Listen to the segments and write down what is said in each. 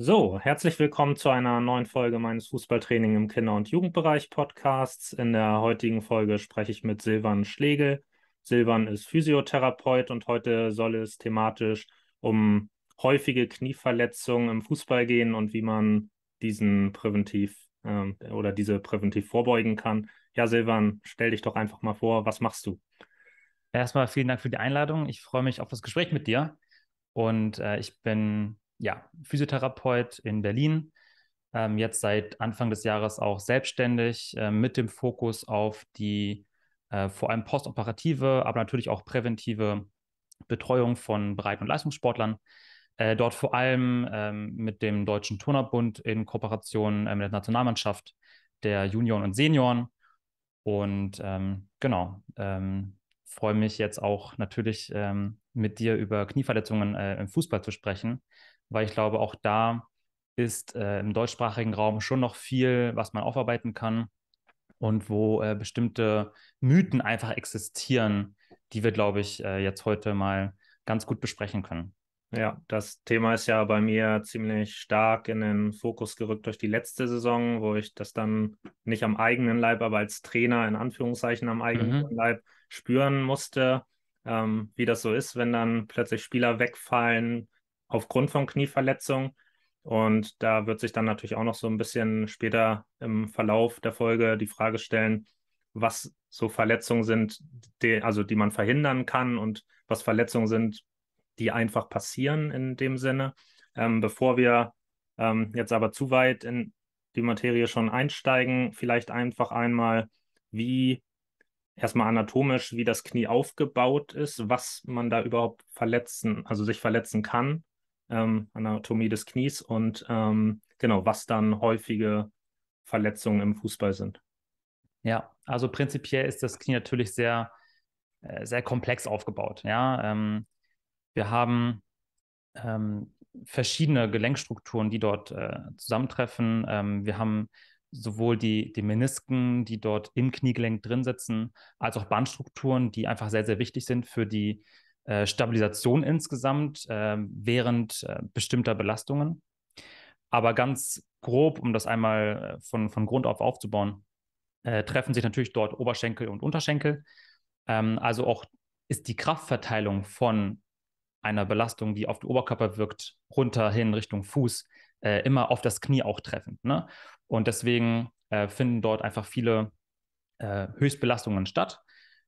So, herzlich willkommen zu einer neuen Folge meines Fußballtraining im Kinder- und Jugendbereich Podcasts. In der heutigen Folge spreche ich mit Silvan Schlegel. Silvan ist Physiotherapeut und heute soll es thematisch um häufige Knieverletzungen im Fußball gehen und wie man diesen präventiv äh, oder diese präventiv vorbeugen kann. Ja, Silvan, stell dich doch einfach mal vor, was machst du? Erstmal vielen Dank für die Einladung. Ich freue mich auf das Gespräch mit dir. Und äh, ich bin ja, Physiotherapeut in Berlin. Ähm, jetzt seit Anfang des Jahres auch selbstständig äh, mit dem Fokus auf die äh, vor allem postoperative, aber natürlich auch präventive Betreuung von Breiten- und Leistungssportlern. Äh, dort vor allem ähm, mit dem Deutschen Turnerbund in Kooperation äh, mit der Nationalmannschaft der Junioren und Senioren. Und ähm, genau, ähm, freue mich jetzt auch natürlich ähm, mit dir über Knieverletzungen äh, im Fußball zu sprechen weil ich glaube, auch da ist äh, im deutschsprachigen Raum schon noch viel, was man aufarbeiten kann und wo äh, bestimmte Mythen einfach existieren, die wir, glaube ich, äh, jetzt heute mal ganz gut besprechen können. Ja, das Thema ist ja bei mir ziemlich stark in den Fokus gerückt durch die letzte Saison, wo ich das dann nicht am eigenen Leib, aber als Trainer in Anführungszeichen am eigenen mhm. Leib spüren musste, ähm, wie das so ist, wenn dann plötzlich Spieler wegfallen, aufgrund von Knieverletzung. Und da wird sich dann natürlich auch noch so ein bisschen später im Verlauf der Folge die Frage stellen, was so Verletzungen sind, die, also die man verhindern kann und was Verletzungen sind, die einfach passieren in dem Sinne. Ähm, bevor wir ähm, jetzt aber zu weit in die Materie schon einsteigen, vielleicht einfach einmal, wie erstmal anatomisch, wie das Knie aufgebaut ist, was man da überhaupt verletzen, also sich verletzen kann ähm, Anatomie des Knies und ähm, genau, was dann häufige Verletzungen im Fußball sind. Ja, also prinzipiell ist das Knie natürlich sehr, äh, sehr komplex aufgebaut. Ja, ähm, wir haben ähm, verschiedene Gelenkstrukturen, die dort äh, zusammentreffen. Ähm, wir haben sowohl die, die Menisken, die dort im Kniegelenk drin sitzen, als auch Bandstrukturen, die einfach sehr, sehr wichtig sind für die äh, Stabilisation insgesamt ähm, äh, während bestimmter Belastungen. Aber ganz grob, um das einmal äh, von, von Grund auf aufzubauen, äh, treffen sich natürlich dort Oberschenkel und Unterschenkel. Ähm, also auch ist die Kraftverteilung von einer Belastung, die auf den Oberkörper wirkt, runter hin Richtung Fuß, äh, immer auf das Knie auch treffend. Ne? Und deswegen äh, finden dort einfach viele äh, Höchstbelastungen statt,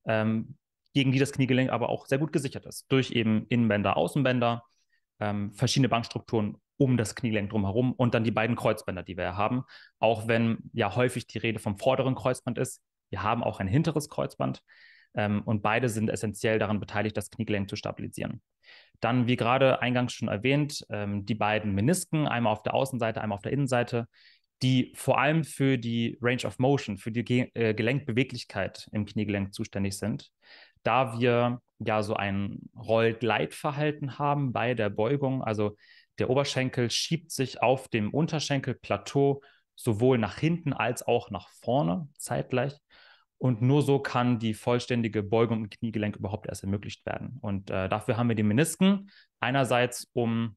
ähm, gegen die das Kniegelenk aber auch sehr gut gesichert ist. Durch eben Innenbänder, Außenbänder, ähm, verschiedene Bankstrukturen um das Kniegelenk drumherum und dann die beiden Kreuzbänder, die wir ja haben. Auch wenn ja häufig die Rede vom vorderen Kreuzband ist, wir haben auch ein hinteres Kreuzband. Ähm, und beide sind essentiell daran beteiligt, das Kniegelenk zu stabilisieren. Dann, wie gerade eingangs schon erwähnt, ähm, die beiden Menisken, einmal auf der Außenseite, einmal auf der Innenseite, die vor allem für die Range of Motion, für die Ge äh, Gelenkbeweglichkeit im Kniegelenk zuständig sind da wir ja so ein Rollgleitverhalten haben bei der Beugung. Also der Oberschenkel schiebt sich auf dem Unterschenkelplateau sowohl nach hinten als auch nach vorne zeitgleich. Und nur so kann die vollständige Beugung im Kniegelenk überhaupt erst ermöglicht werden. Und äh, dafür haben wir die Menisken. Einerseits, um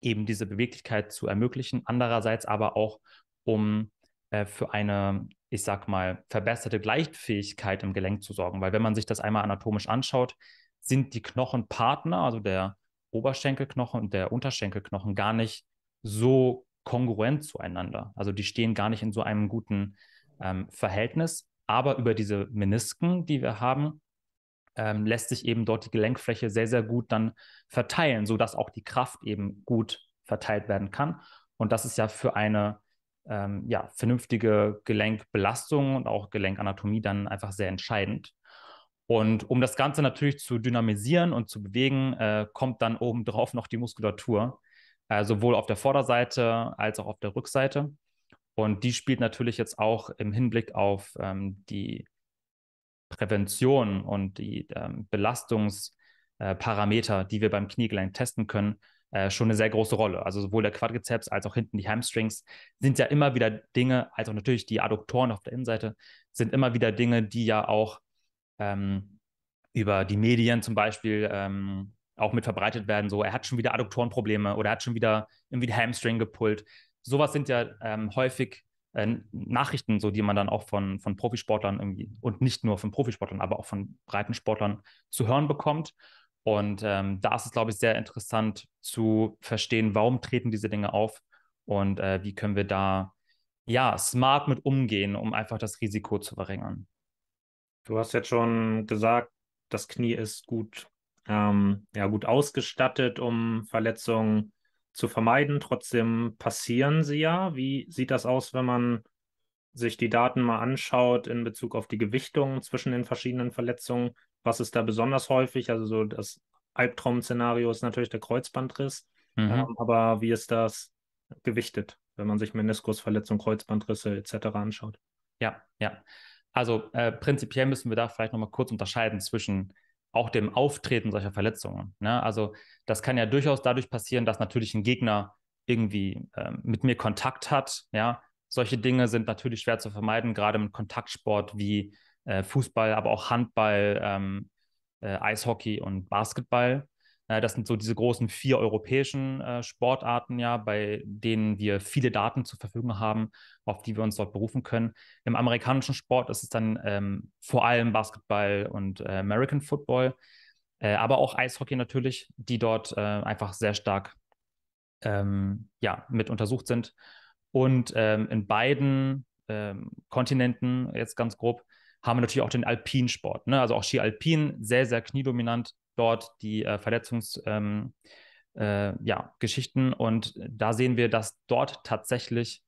eben diese Beweglichkeit zu ermöglichen, andererseits aber auch, um äh, für eine, ich sag mal, verbesserte Gleichfähigkeit im Gelenk zu sorgen. Weil wenn man sich das einmal anatomisch anschaut, sind die Knochenpartner, also der Oberschenkelknochen und der Unterschenkelknochen, gar nicht so kongruent zueinander. Also die stehen gar nicht in so einem guten ähm, Verhältnis. Aber über diese Menisken, die wir haben, ähm, lässt sich eben dort die Gelenkfläche sehr, sehr gut dann verteilen, sodass auch die Kraft eben gut verteilt werden kann. Und das ist ja für eine ähm, ja, vernünftige Gelenkbelastung und auch Gelenkanatomie dann einfach sehr entscheidend. Und um das Ganze natürlich zu dynamisieren und zu bewegen, äh, kommt dann obendrauf noch die Muskulatur, äh, sowohl auf der Vorderseite als auch auf der Rückseite. Und die spielt natürlich jetzt auch im Hinblick auf ähm, die Prävention und die ähm, Belastungsparameter, äh, die wir beim Kniegelenk testen können, äh, schon eine sehr große Rolle. Also sowohl der Quadrizeps als auch hinten die Hamstrings sind ja immer wieder Dinge, als auch natürlich die Adduktoren auf der Innenseite sind immer wieder Dinge, die ja auch ähm, über die Medien zum Beispiel ähm, auch mit verbreitet werden. So, er hat schon wieder Adduktorenprobleme oder er hat schon wieder irgendwie die Hamstring gepullt. Sowas sind ja ähm, häufig äh, Nachrichten, so die man dann auch von, von Profisportlern irgendwie und nicht nur von Profisportlern, aber auch von breiten Sportlern zu hören bekommt. Und ähm, da ist es, glaube ich, sehr interessant zu verstehen, warum treten diese Dinge auf und äh, wie können wir da ja smart mit umgehen, um einfach das Risiko zu verringern. Du hast jetzt schon gesagt, das Knie ist gut, ähm, ja, gut ausgestattet, um Verletzungen zu vermeiden. Trotzdem passieren sie ja. Wie sieht das aus, wenn man sich die Daten mal anschaut in Bezug auf die Gewichtung zwischen den verschiedenen Verletzungen? was ist da besonders häufig? Also so das Albtraum-Szenario ist natürlich der Kreuzbandriss. Mhm. Ähm, aber wie ist das gewichtet, wenn man sich Meniskusverletzung, Kreuzbandrisse etc. anschaut? Ja, ja. Also äh, prinzipiell müssen wir da vielleicht nochmal kurz unterscheiden zwischen auch dem Auftreten solcher Verletzungen. Ne? Also das kann ja durchaus dadurch passieren, dass natürlich ein Gegner irgendwie äh, mit mir Kontakt hat. Ja, solche Dinge sind natürlich schwer zu vermeiden, gerade im Kontaktsport wie äh, Fußball, aber auch Handball, ähm, äh, Eishockey und Basketball. Äh, das sind so diese großen vier europäischen äh, Sportarten, ja, bei denen wir viele Daten zur Verfügung haben, auf die wir uns dort berufen können. Im amerikanischen Sport ist es dann ähm, vor allem Basketball und äh, American Football, aber auch Eishockey natürlich, die dort einfach sehr stark ähm, ja, mit untersucht sind. Und ähm, in beiden ähm, Kontinenten, jetzt ganz grob, haben wir natürlich auch den Alpinsport. Ne? Also auch Ski Alpin, sehr, sehr kniedominant dort die äh, Verletzungs- ähm, äh, ja, Und da sehen wir, dass dort tatsächlich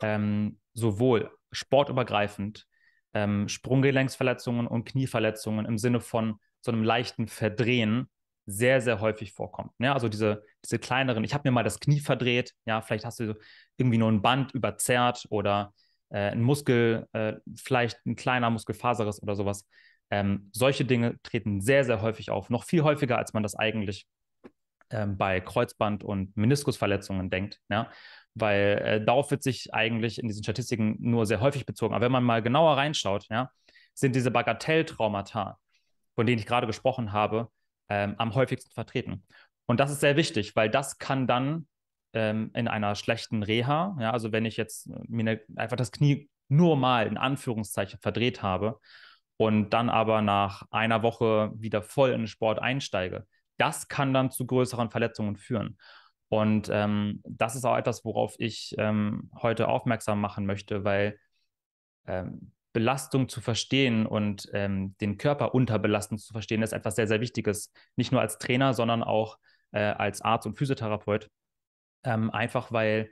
ähm, sowohl sportübergreifend ähm, Sprunggelenksverletzungen und Knieverletzungen im Sinne von so einem leichten Verdrehen sehr, sehr häufig vorkommt. Ja, ne? also diese, diese kleineren, ich habe mir mal das Knie verdreht, ja, vielleicht hast du irgendwie nur ein Band überzerrt oder äh, ein Muskel, äh, vielleicht ein kleiner Muskelfaserriss oder sowas. Ähm, solche Dinge treten sehr, sehr häufig auf, noch viel häufiger, als man das eigentlich ähm, bei Kreuzband- und Meniskusverletzungen denkt. Ja? Weil äh, darauf wird sich eigentlich in diesen Statistiken nur sehr häufig bezogen. Aber wenn man mal genauer reinschaut, ja, sind diese Bagatelltraumata, von denen ich gerade gesprochen habe, ähm, am häufigsten vertreten. Und das ist sehr wichtig, weil das kann dann ähm, in einer schlechten Reha, ja, also wenn ich jetzt äh, mir ne, einfach das Knie nur mal in Anführungszeichen verdreht habe und dann aber nach einer Woche wieder voll in den Sport einsteige, das kann dann zu größeren Verletzungen führen. Und ähm, das ist auch etwas, worauf ich ähm, heute aufmerksam machen möchte, weil ähm, Belastung zu verstehen und ähm, den Körper unter zu verstehen, ist etwas sehr, sehr Wichtiges. Nicht nur als Trainer, sondern auch äh, als Arzt und Physiotherapeut. Ähm, einfach weil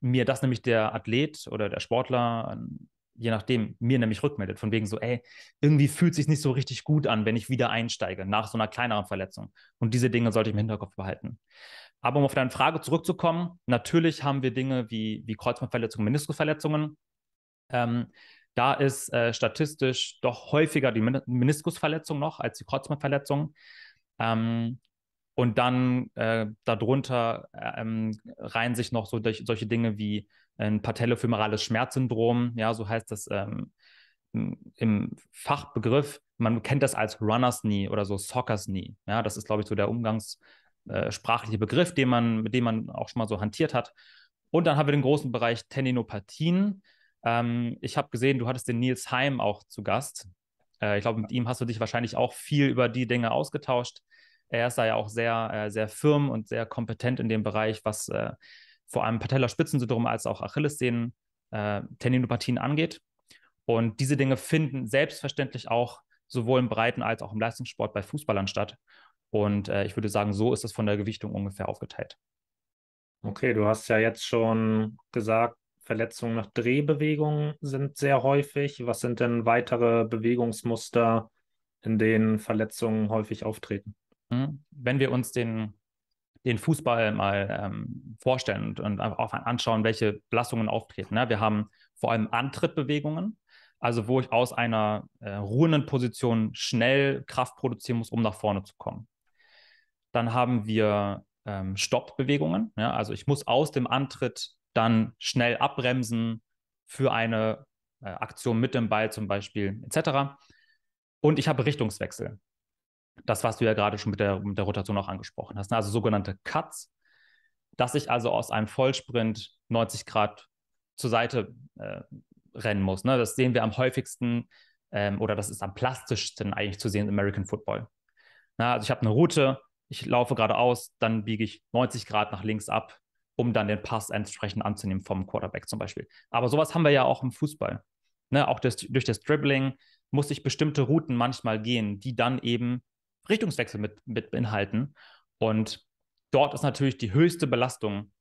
mir das nämlich der Athlet oder der Sportler, ähm, je nachdem, mir nämlich rückmeldet, von wegen so, ey, irgendwie fühlt es sich nicht so richtig gut an, wenn ich wieder einsteige nach so einer kleineren Verletzung. Und diese Dinge sollte ich im Hinterkopf behalten. Aber um auf deine Frage zurückzukommen, natürlich haben wir Dinge wie, wie Kreuzbandverletzungen, Meniskusverletzungen. Ähm, da ist äh, statistisch doch häufiger die Meniskusverletzung noch als die Kreuzbandverletzung. Ähm, und dann äh, darunter äh, ähm, reihen sich noch so durch, solche Dinge wie äh, ein patellofemorales Schmerzsyndrom, ja, so heißt das ähm, im Fachbegriff. Man kennt das als Runners Knee oder so Soccer's Knee. Ja, das ist, glaube ich, so der umgangssprachliche äh, Begriff, den man, mit dem man auch schon mal so hantiert hat. Und dann haben wir den großen Bereich Tendinopathien. Ähm, ich habe gesehen, du hattest den Nils Heim auch zu Gast. Äh, ich glaube, mit ihm hast du dich wahrscheinlich auch viel über die Dinge ausgetauscht er ist da ja auch sehr, äh, sehr firm und sehr kompetent in dem Bereich, was äh, vor allem Pateller als auch Achillessehnen, äh, Tendinopathien angeht. Und diese Dinge finden selbstverständlich auch sowohl im Breiten- als auch im Leistungssport bei Fußballern statt. Und ich würde sagen, so ist es von der Gewichtung ungefähr aufgeteilt. Okay, du hast ja jetzt schon gesagt, Verletzungen nach Drehbewegungen sind sehr häufig. Was sind denn weitere Bewegungsmuster, in denen Verletzungen häufig auftreten? Hm? Wenn wir uns den, den Fußball mal ähm, vorstellen und, auch anschauen, welche Belastungen auftreten. Ne? Wir haben vor allem Antrittbewegungen, also wo ich aus einer äh, ruhenden Position schnell Kraft produzieren muss, um nach vorne zu kommen. Dann haben wir ähm, Stoppbewegungen, ja? also ich muss aus dem Antritt dann schnell abbremsen für eine äh, Aktion mit dem Ball zum Beispiel etc. Und ich habe Richtungswechsel das, was du ja gerade schon mit der, mit der Rotation auch angesprochen hast, ne? also sogenannte Cuts, dass ich also aus einem Vollsprint 90 Grad zur Seite äh, rennen muss. Ne? Das sehen wir am häufigsten ähm, oder das ist am plastischsten eigentlich zu sehen im American Football. Na, also ich habe eine Route, ich laufe geradeaus, dann biege ich 90 Grad nach links ab, um dann den Pass entsprechend anzunehmen vom Quarterback zum Beispiel. Aber sowas haben wir ja auch im Fußball. Ne? Auch das, durch das Dribbling muss ich bestimmte Routen manchmal gehen, die dann eben Richtungswechsel mit, mit beinhalten. Und dort ist natürlich die höchste Belastung,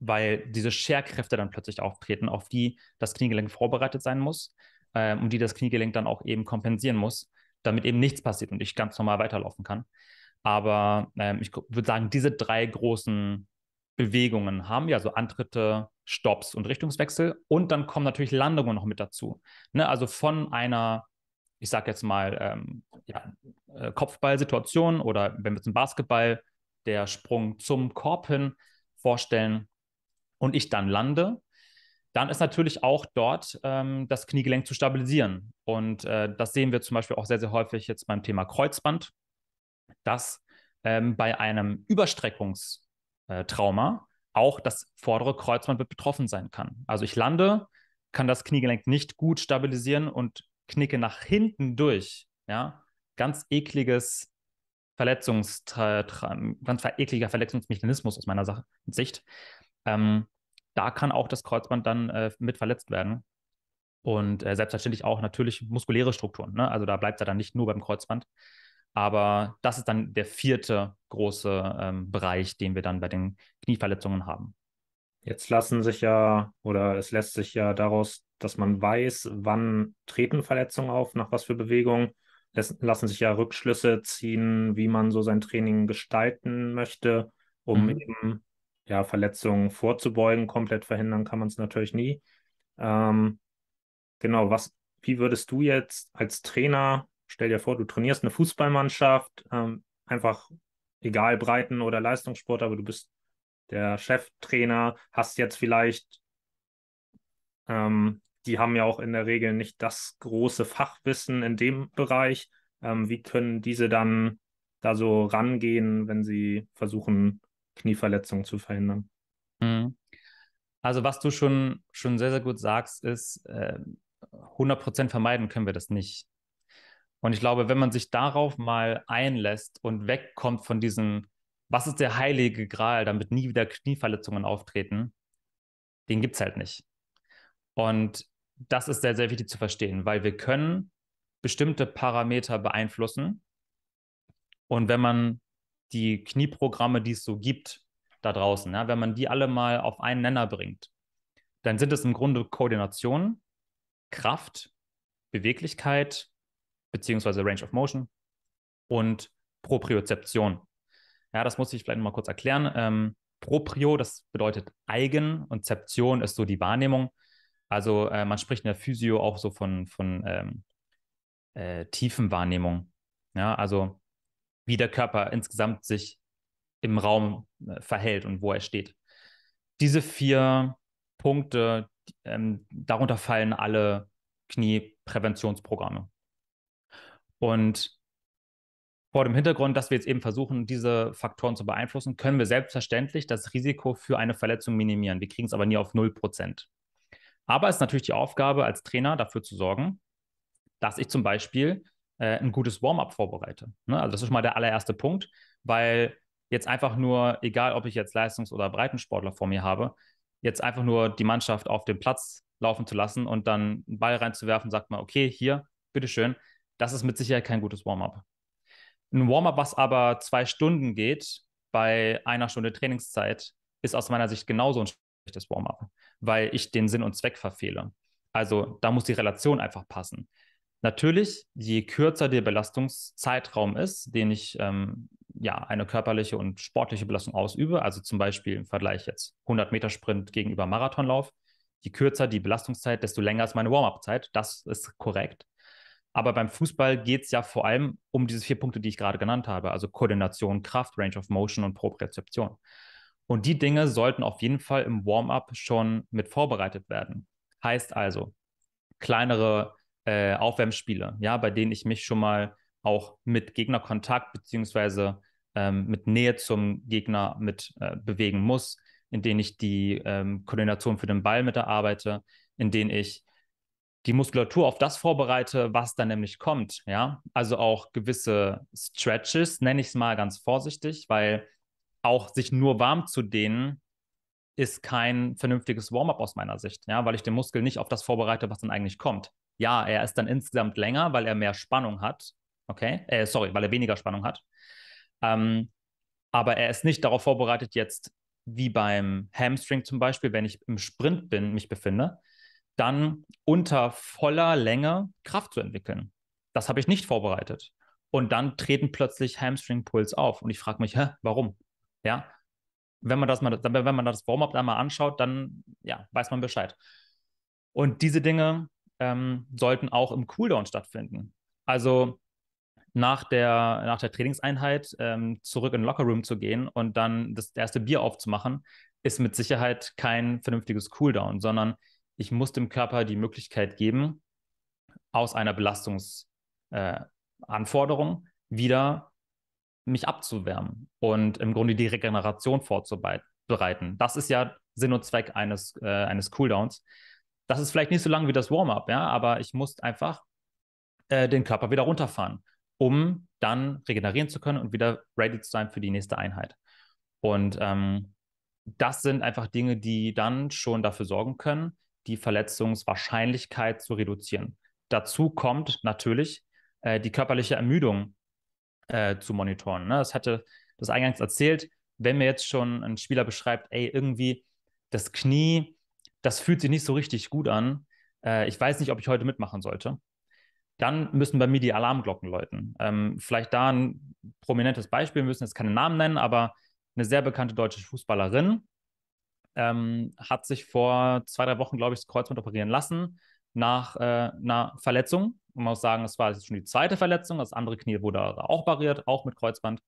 weil diese Scherkräfte dann plötzlich auftreten, auf die das Kniegelenk vorbereitet sein muss äh, und die das Kniegelenk dann auch eben kompensieren muss, damit eben nichts passiert und ich ganz normal weiterlaufen kann. Aber ähm, ich würde sagen, diese drei großen Bewegungen haben wir, also Antritte, Stops und Richtungswechsel. Und dann kommen natürlich Landungen noch mit dazu. Ne? Also von einer ich sage jetzt mal, ähm, ja, äh, oder wenn wir zum Basketball der Sprung zum Korb hin vorstellen und ich dann lande, dann ist natürlich auch dort ähm, das Kniegelenk zu stabilisieren. Und äh, das sehen wir zum Beispiel auch sehr, sehr häufig jetzt beim Thema Kreuzband, dass ähm, bei einem Überstreckungstrauma äh, auch das vordere Kreuzband betroffen sein kann. Also ich lande, kann das Kniegelenk nicht gut stabilisieren und knicke nach hinten durch, ja, ganz ekliges Verletzungs, ganz ekliger Verletzungsmechanismus aus meiner Sicht. Ähm, da kann auch das Kreuzband dann äh, mit verletzt werden. Und äh, selbstverständlich auch natürlich muskuläre Strukturen. Ne? Also da bleibt er dann nicht nur beim Kreuzband. Aber das ist dann der vierte große ähm, Bereich, den wir dann bei den Knieverletzungen haben. Jetzt lassen sich ja, oder es lässt sich ja daraus dass man weiß, wann treten Verletzungen auf, nach was für Bewegungen. Es lassen sich ja Rückschlüsse ziehen, wie man so sein Training gestalten möchte, um mhm. eben ja, Verletzungen vorzubeugen. Komplett verhindern kann man es natürlich nie. Ähm, genau, was, wie würdest du jetzt als Trainer, stell dir vor, du trainierst eine Fußballmannschaft, ähm, einfach egal Breiten- oder Leistungssport, aber du bist der Cheftrainer, hast jetzt vielleicht ähm, die haben ja auch in der Regel nicht das große Fachwissen in dem Bereich. Ähm, wie können diese dann da so rangehen, wenn sie versuchen, Knieverletzungen zu verhindern? Mhm. Also was du schon, schon sehr, sehr gut sagst, ist, äh, 100% vermeiden können wir das nicht. Und ich glaube, wenn man sich darauf mal einlässt und wegkommt von diesem, was ist der heilige Gral, damit nie wieder Knieverletzungen auftreten, den gibt es halt nicht. Und das ist sehr, sehr wichtig zu verstehen, weil wir können bestimmte Parameter beeinflussen. Und wenn man die Knieprogramme, die es so gibt da draußen, ja, wenn man die alle mal auf einen Nenner bringt, dann sind es im Grunde Koordination, Kraft, Beweglichkeit bzw. Range of Motion und Propriozeption. Ja, das muss ich vielleicht mal kurz erklären. Ähm, Proprio, das bedeutet eigen und Zeption ist so die Wahrnehmung. Also äh, man spricht in der Physio auch so von, von ähm, äh, Tiefenwahrnehmung. Ja, also wie der Körper insgesamt sich im Raum äh, verhält und wo er steht. Diese vier Punkte, ähm, darunter fallen alle Kniepräventionsprogramme. Und vor dem Hintergrund, dass wir jetzt eben versuchen, diese Faktoren zu beeinflussen, können wir selbstverständlich das Risiko für eine Verletzung minimieren. Wir kriegen es aber nie auf 0 Prozent. Aber es ist natürlich die Aufgabe als Trainer dafür zu sorgen, dass ich zum Beispiel äh, ein gutes Warm-up vorbereite. Ne? Also das ist schon mal der allererste Punkt, weil jetzt einfach nur, egal ob ich jetzt Leistungs- oder Breitensportler vor mir habe, jetzt einfach nur die Mannschaft auf den Platz laufen zu lassen und dann einen Ball reinzuwerfen, sagt man, okay, hier, bitteschön, das ist mit Sicherheit kein gutes Warm-up. Ein Warm-up, was aber zwei Stunden geht, bei einer Stunde Trainingszeit, ist aus meiner Sicht genauso ein schlechtes Warm-up weil ich den Sinn und Zweck verfehle. Also da muss die Relation einfach passen. Natürlich, je kürzer der Belastungszeitraum ist, den ich ähm, ja eine körperliche und sportliche Belastung ausübe, also zum Beispiel im Vergleich jetzt 100 Meter Sprint gegenüber Marathonlauf, je kürzer die Belastungszeit, desto länger ist meine Warm-up-Zeit. Das ist korrekt. Aber beim Fußball geht es ja vor allem um diese vier Punkte, die ich gerade genannt habe, also Koordination, Kraft, Range of Motion und Propriozeption. Und die Dinge sollten auf jeden Fall im Warm-up schon mit vorbereitet werden. Heißt also, kleinere äh, Aufwärmspiele, ja, bei denen ich mich schon mal auch mit Gegnerkontakt bzw. ähm, mit Nähe zum Gegner mit äh, bewegen muss, in denen ich die ähm, Koordination für den Ball mit erarbeite, in denen ich die Muskulatur auf das vorbereite, was dann nämlich kommt, ja. Also auch gewisse Stretches, nenne ich es mal ganz vorsichtig, weil auch sich nur warm zu dehnen, ist kein vernünftiges Warm-up aus meiner Sicht, ja, weil ich den Muskel nicht auf das vorbereite, was dann eigentlich kommt. Ja, er ist dann insgesamt länger, weil er mehr Spannung hat, okay, äh, sorry, weil er weniger Spannung hat. Ähm, aber er ist nicht darauf vorbereitet, jetzt wie beim Hamstring zum Beispiel, wenn ich im Sprint bin, mich befinde, dann unter voller Länge Kraft zu entwickeln. Das habe ich nicht vorbereitet. Und dann treten plötzlich Hamstring-Puls auf. Und ich frage mich, hä, warum? Ja, wenn man das mal, wenn man das Warm-up einmal anschaut, dann ja, weiß man Bescheid. Und diese Dinge ähm, sollten auch im Cooldown stattfinden. Also nach der, nach der Trainingseinheit ähm, zurück in den Lockerroom zu gehen und dann das erste Bier aufzumachen, ist mit Sicherheit kein vernünftiges Cooldown, sondern ich muss dem Körper die Möglichkeit geben, aus einer Belastungsanforderung äh, wieder mich abzuwärmen und im Grunde die Regeneration vorzubereiten. Das ist ja Sinn und Zweck eines, äh, eines Cooldowns. Das ist vielleicht nicht so lang wie das Warm-up, ja, aber ich muss einfach äh, den Körper wieder runterfahren, um dann regenerieren zu können und wieder ready zu sein für die nächste Einheit. Und ähm, das sind einfach Dinge, die dann schon dafür sorgen können, die Verletzungswahrscheinlichkeit zu reduzieren. Dazu kommt natürlich äh, die körperliche Ermüdung äh, zu monitoren. Ne? Das hatte das eingangs erzählt, wenn mir jetzt schon ein Spieler beschreibt, ey, irgendwie das Knie, das fühlt sich nicht so richtig gut an, äh, ich weiß nicht, ob ich heute mitmachen sollte, dann müssen bei mir die Alarmglocken läuten. Ähm, vielleicht da ein prominentes Beispiel, wir müssen jetzt keine Namen nennen, aber eine sehr bekannte deutsche Fußballerin ähm, hat sich vor zwei, drei Wochen, glaube ich, das Kreuzband operieren lassen nach äh, einer Verletzung man muss sagen, es war jetzt schon die zweite Verletzung. Das andere Knie wurde auch barriert, auch mit Kreuzband.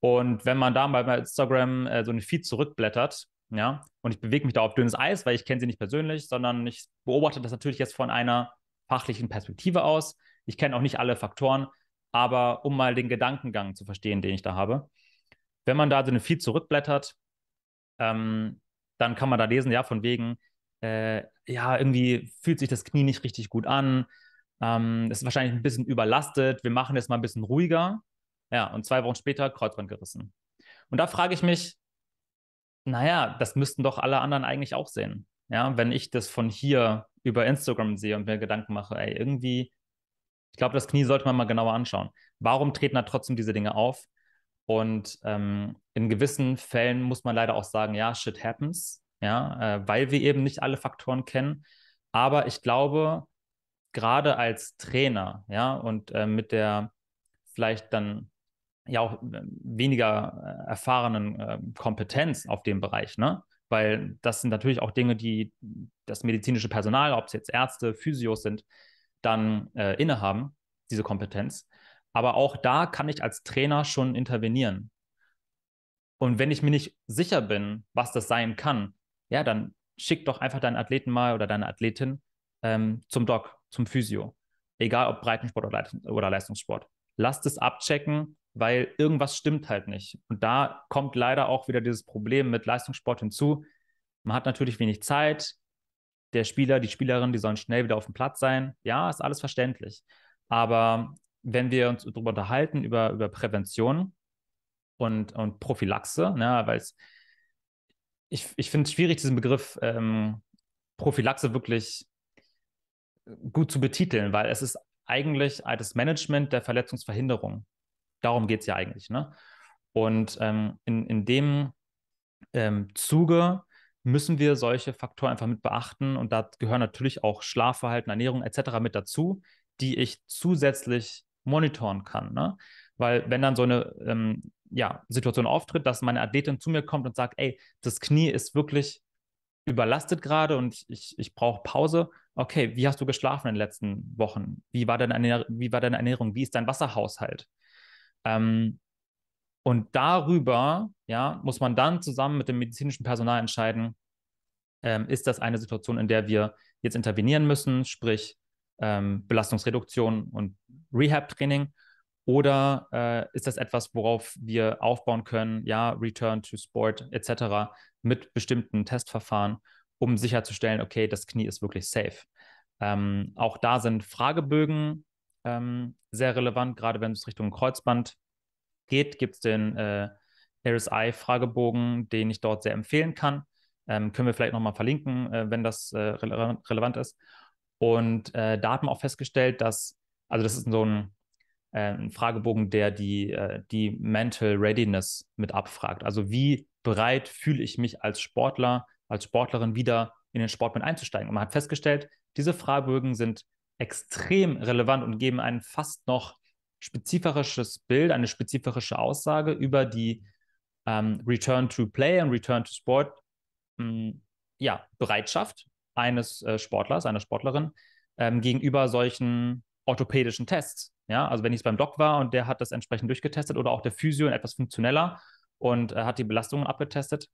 Und wenn man da bei Instagram äh, so einen Feed zurückblättert, ja, und ich bewege mich da auf dünnes Eis, weil ich kenne sie nicht persönlich, sondern ich beobachte das natürlich jetzt von einer fachlichen Perspektive aus. Ich kenne auch nicht alle Faktoren, aber um mal den Gedankengang zu verstehen, den ich da habe. Wenn man da so einen Feed zurückblättert, ähm, dann kann man da lesen, ja, von wegen, äh, ja, irgendwie fühlt sich das Knie nicht richtig gut an, ähm, ist wahrscheinlich ein bisschen überlastet. Wir machen es mal ein bisschen ruhiger. Ja, und zwei Wochen später Kreuzband gerissen. Und da frage ich mich, naja, das müssten doch alle anderen eigentlich auch sehen. Ja, wenn ich das von hier über Instagram sehe und mir Gedanken mache, ey, irgendwie, ich glaube, das Knie sollte man mal genauer anschauen. Warum treten da trotzdem diese Dinge auf? Und ähm, in gewissen Fällen muss man leider auch sagen, ja, shit happens, ja, äh, weil wir eben nicht alle Faktoren kennen. Aber ich glaube, gerade als Trainer, ja, und äh, mit der vielleicht dann ja auch äh, weniger äh, erfahrenen äh, Kompetenz auf dem Bereich, ne? Weil das sind natürlich auch Dinge, die das medizinische Personal, ob es jetzt Ärzte, Physios sind, dann äh, innehaben, diese Kompetenz. Aber auch da kann ich als Trainer schon intervenieren. Und wenn ich mir nicht sicher bin, was das sein kann, ja, dann schick doch einfach deinen Athleten mal oder deine Athletin ähm, zum Doc zum Physio. Egal ob Breitensport oder Leistungssport. Lasst es abchecken, weil irgendwas stimmt halt nicht. Und da kommt leider auch wieder dieses Problem mit Leistungssport hinzu. Man hat natürlich wenig Zeit. Der Spieler, die Spielerin, die sollen schnell wieder auf dem Platz sein. Ja, ist alles verständlich. Aber wenn wir uns darüber unterhalten, über, über Prävention und, und Prophylaxe, ne, weil ich, ich finde es schwierig, diesen Begriff ähm, Prophylaxe wirklich gut zu betiteln, weil es ist eigentlich das Management der Verletzungsverhinderung. Darum geht es ja eigentlich. Ne? Und ähm, in, in dem ähm, Zuge müssen wir solche Faktoren einfach mit beachten. Und da gehören natürlich auch Schlafverhalten, Ernährung etc. mit dazu, die ich zusätzlich monitoren kann. Ne? Weil wenn dann so eine ähm, ja, Situation auftritt, dass meine Athletin zu mir kommt und sagt, ey, das Knie ist wirklich überlastet gerade und ich, ich brauche Pause. Okay, wie hast du geschlafen in den letzten Wochen? Wie war deine, wie war deine Ernährung? Wie ist dein Wasserhaushalt? Ähm, und darüber ja, muss man dann zusammen mit dem medizinischen Personal entscheiden, ähm, ist das eine Situation, in der wir jetzt intervenieren müssen, sprich ähm, Belastungsreduktion und Rehab-Training, oder äh, ist das etwas, worauf wir aufbauen können, ja, Return to Sport etc. mit bestimmten Testverfahren, um sicherzustellen, okay, das Knie ist wirklich safe. Ähm, auch da sind Fragebögen ähm, sehr relevant, gerade wenn es Richtung Kreuzband geht, gibt es den äh, RSI-Fragebogen, den ich dort sehr empfehlen kann. Ähm, können wir vielleicht nochmal verlinken, äh, wenn das äh, rele relevant ist. Und äh, da hat man auch festgestellt, dass, also das ist so ein äh, ein Fragebogen, der die, äh, die Mental Readiness mit abfragt. Also wie bereit fühle ich mich als Sportler, als Sportlerin wieder in den Sport mit einzusteigen. Und man hat festgestellt, diese Fragebögen sind extrem relevant und geben ein fast noch spezifisches Bild, eine spezifische Aussage über die ähm, Return to Play und Return to Sport mh, hm, ja, Bereitschaft eines äh, Sportlers, einer Sportlerin ähm, gegenüber solchen orthopädischen Tests. Ja, also wenn ich es beim Doc war und der hat das entsprechend durchgetestet oder auch der Physio etwas funktioneller und äh, hat die Belastungen abgetestet,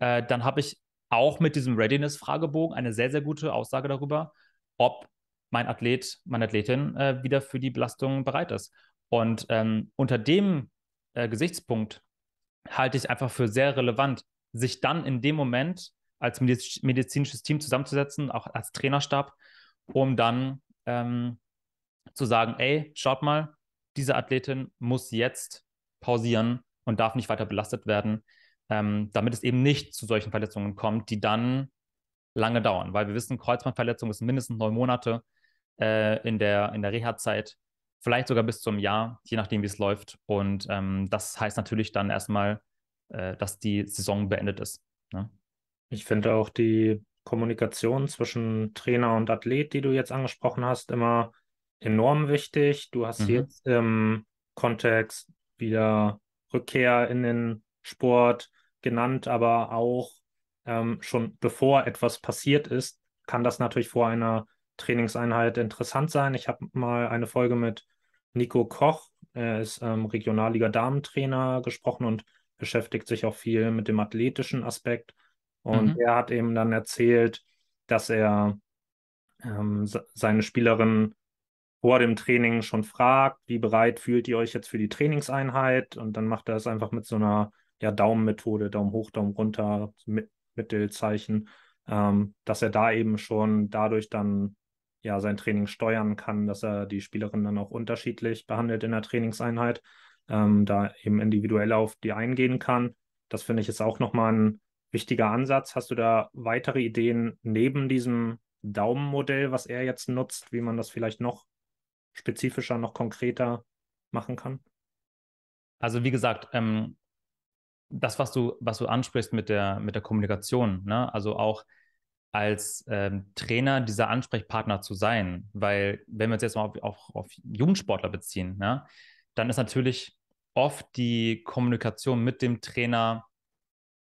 äh, dann habe ich auch mit diesem Readiness-Fragebogen eine sehr, sehr gute Aussage darüber, ob mein Athlet, meine Athletin äh, wieder für die Belastungen bereit ist. Und ähm, unter dem äh, Gesichtspunkt halte ich einfach für sehr relevant, sich dann in dem Moment als medizinisches Team zusammenzusetzen, auch als Trainerstab, um dann ähm, zu sagen, ey, schaut mal, diese Athletin muss jetzt pausieren und darf nicht weiter belastet werden, ähm, damit es eben nicht zu solchen Verletzungen kommt, die dann lange dauern. Weil wir wissen, Kreuzbandverletzung ist mindestens neun Monate äh, in der, in der Reha-Zeit, vielleicht sogar bis zum Jahr, je nachdem, wie es läuft. Und ähm, das heißt natürlich dann erstmal, äh, dass die Saison beendet ist. Ne? Ich finde auch die Kommunikation zwischen Trainer und Athlet, die du jetzt angesprochen hast, immer enorm wichtig. Du hast mhm. jetzt im Kontext wieder Rückkehr in den Sport genannt, aber auch ähm, schon bevor etwas passiert ist, kann das natürlich vor einer Trainingseinheit interessant sein. Ich habe mal eine Folge mit Nico Koch, er ist ähm, Regionalliga-Damentrainer, gesprochen und beschäftigt sich auch viel mit dem athletischen Aspekt. Und mhm. er hat eben dann erzählt, dass er ähm, seine Spielerin vor dem Training schon fragt, wie bereit fühlt ihr euch jetzt für die Trainingseinheit? Und dann macht er es einfach mit so einer ja, Daumenmethode, Daumen hoch, Daumen runter, mit, Mittelzeichen, ähm, dass er da eben schon dadurch dann ja sein Training steuern kann, dass er die Spielerin dann auch unterschiedlich behandelt in der Trainingseinheit, ähm, da eben individuell auf die eingehen kann. Das finde ich ist auch nochmal ein wichtiger Ansatz. Hast du da weitere Ideen neben diesem Daumenmodell, was er jetzt nutzt, wie man das vielleicht noch spezifischer, noch konkreter machen kann? Also wie gesagt, ähm, das, was du, was du ansprichst mit der, mit der Kommunikation, ne? also auch als ähm, Trainer dieser Ansprechpartner zu sein, weil wenn wir uns jetzt mal auf, auf, auf Jugendsportler beziehen, ne? dann ist natürlich oft die Kommunikation mit dem Trainer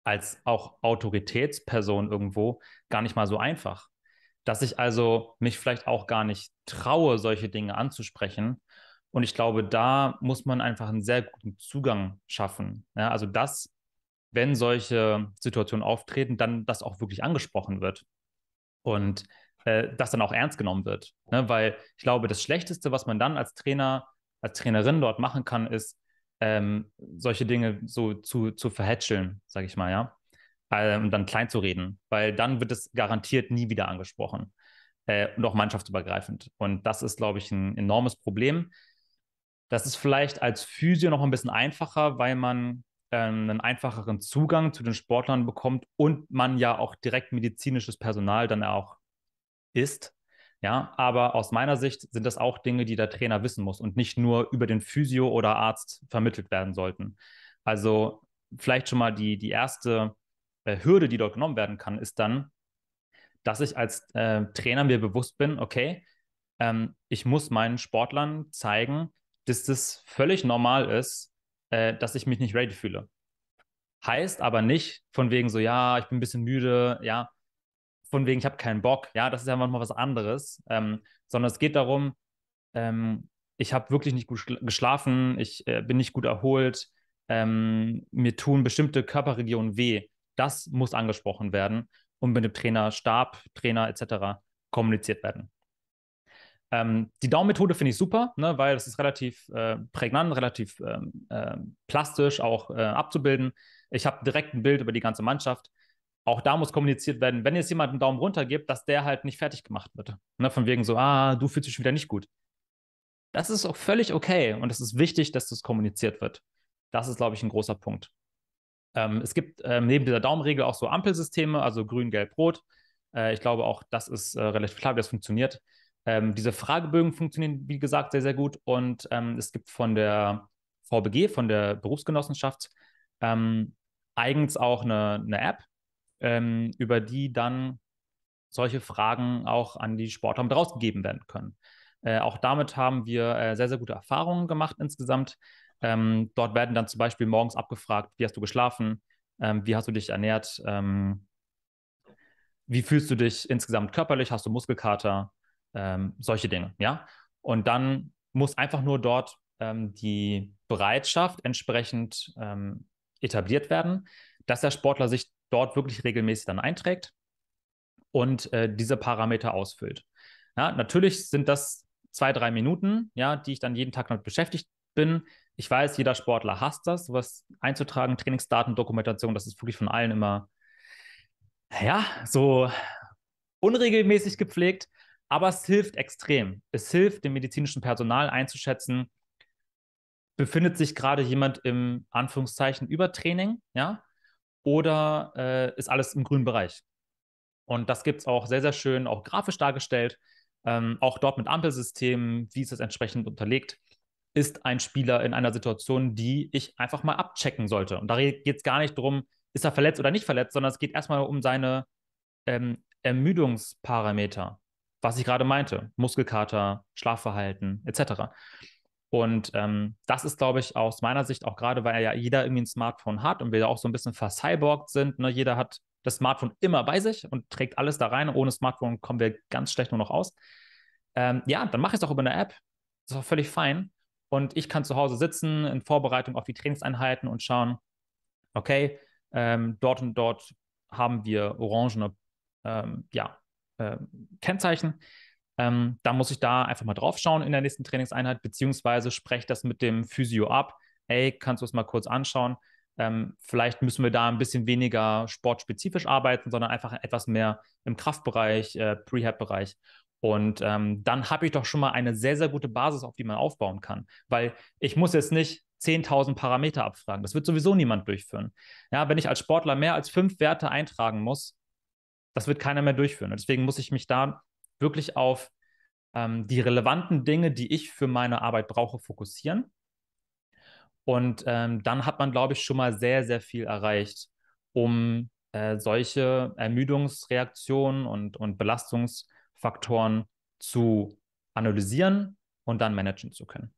als auch Autoritätsperson irgendwo gar nicht mal so einfach dass ich also mich vielleicht auch gar nicht traue, solche Dinge anzusprechen. Und ich glaube, da muss man einfach einen sehr guten Zugang schaffen. Ja, also, dass, wenn solche Situationen auftreten, dann das auch wirklich angesprochen wird und äh, das dann auch ernst genommen wird. Ne? Weil ich glaube, das Schlechteste, was man dann als Trainer, als Trainerin dort machen kann, ist, ähm, solche Dinge so zu, zu verhätscheln, sage ich mal, ja äh, und dann klein zu reden, weil dann wird es garantiert nie wieder angesprochen äh, und auch mannschaftsübergreifend. Und das ist, glaube ich, ein enormes Problem. Das ist vielleicht als Physio noch ein bisschen einfacher, weil man ähm, einen einfacheren Zugang zu den Sportlern bekommt und man ja auch direkt medizinisches Personal dann auch ist. Ja, aber aus meiner Sicht sind das auch Dinge, die der Trainer wissen muss und nicht nur über den Physio oder Arzt vermittelt werden sollten. Also vielleicht schon mal die, die erste äh, Hürde, die dort genommen werden kann, ist dann, dass ich als äh, Trainer mir bewusst bin, okay, ähm, ich muss meinen Sportlern zeigen, dass das völlig normal ist, äh, dass ich mich nicht ready fühle. Heißt aber nicht von wegen so, ja, ich bin ein bisschen müde, ja, von wegen, ich habe keinen Bock, ja, das ist ja manchmal was anderes, ähm, sondern es geht darum, ähm, ich habe wirklich nicht gut geschlafen, ich äh, bin nicht gut erholt, ähm, mir tun bestimmte Körperregionen weh das muss angesprochen werden und mit dem Trainer, Stab, Trainer etc. kommuniziert werden. Ähm, die Daumenmethode finde ich super, ne, weil das ist relativ äh, prägnant, relativ ähm, äh, plastisch auch äh, abzubilden. Ich habe direkt ein Bild über die ganze Mannschaft. Auch da muss kommuniziert werden, wenn jetzt jemand einen Daumen runter gibt, dass der halt nicht fertig gemacht wird. Ne, von wegen so, ah, du fühlst dich wieder nicht gut. Das ist auch völlig okay und es ist wichtig, dass das kommuniziert wird. Das ist, glaube ich, ein großer Punkt. Ähm, es gibt ähm, neben dieser Daumenregel auch so Ampelsysteme, also grün, gelb, rot. Äh, ich glaube auch, das ist äh, relativ klar, wie das funktioniert. Ähm, diese Fragebögen funktionieren, wie gesagt, sehr, sehr gut. Und ähm, es gibt von der VBG, von der Berufsgenossenschaft, ähm, eigens auch eine, eine App, ähm, über die dann solche Fragen auch an die Sportler mit rausgegeben werden können. Äh, auch damit haben wir äh, sehr, sehr gute Erfahrungen gemacht insgesamt. Ähm, dort werden dann zum Beispiel morgens abgefragt, wie hast du geschlafen, ähm, wie hast du dich ernährt, ähm, wie fühlst du dich insgesamt körperlich, hast du Muskelkater, ähm, solche Dinge, ja. Und dann muss einfach nur dort ähm, die Bereitschaft entsprechend ähm, etabliert werden, dass der Sportler sich dort wirklich regelmäßig dann einträgt und äh, diese Parameter ausfüllt. Ja, natürlich sind das zwei, drei Minuten, ja, die ich dann jeden Tag damit beschäftigt bin ich weiß, jeder Sportler hasst das, sowas einzutragen, Trainingsdaten, Dokumentation, das ist wirklich von allen immer, ja, so unregelmäßig gepflegt, aber es hilft extrem. Es hilft dem medizinischen Personal einzuschätzen, befindet sich gerade jemand im Anführungszeichen Übertraining, ja, oder äh, ist alles im grünen Bereich. Und das gibt es auch sehr, sehr schön, auch grafisch dargestellt, ähm, auch dort mit Ampelsystemen, wie ist das entsprechend unterlegt ist ein Spieler in einer Situation, die ich einfach mal abchecken sollte. Und da geht es gar nicht darum, ist er verletzt oder nicht verletzt, sondern es geht erstmal um seine ähm, Ermüdungsparameter, was ich gerade meinte, Muskelkater, Schlafverhalten etc. Und ähm, das ist, glaube ich, aus meiner Sicht auch gerade, weil ja jeder irgendwie ein Smartphone hat und wir ja auch so ein bisschen vercyborgt sind. Ne? Jeder hat das Smartphone immer bei sich und trägt alles da rein. Ohne Smartphone kommen wir ganz schlecht nur noch aus. Ähm, ja, dann mache ich es auch über eine App. Das ist auch völlig fein. Und ich kann zu Hause sitzen in Vorbereitung auf die Trainingseinheiten und schauen, okay, ähm, dort und dort haben wir orangene ähm, ja, äh, Kennzeichen. Ähm, da muss ich da einfach mal drauf schauen in der nächsten Trainingseinheit, beziehungsweise spreche das mit dem Physio ab. Ey, kannst du es mal kurz anschauen? Ähm, vielleicht müssen wir da ein bisschen weniger sportspezifisch arbeiten, sondern einfach etwas mehr im Kraftbereich, äh, Prehab-Bereich. Und ähm, dann habe ich doch schon mal eine sehr, sehr gute Basis, auf die man aufbauen kann. Weil ich muss jetzt nicht 10.000 Parameter abfragen. Das wird sowieso niemand durchführen. Ja, wenn ich als Sportler mehr als fünf Werte eintragen muss, das wird keiner mehr durchführen. Und deswegen muss ich mich da wirklich auf ähm, die relevanten Dinge, die ich für meine Arbeit brauche, fokussieren. Und ähm, dann hat man, glaube ich, schon mal sehr, sehr viel erreicht, um äh, solche Ermüdungsreaktionen und, und Belastungs- Faktoren zu analysieren und dann managen zu können.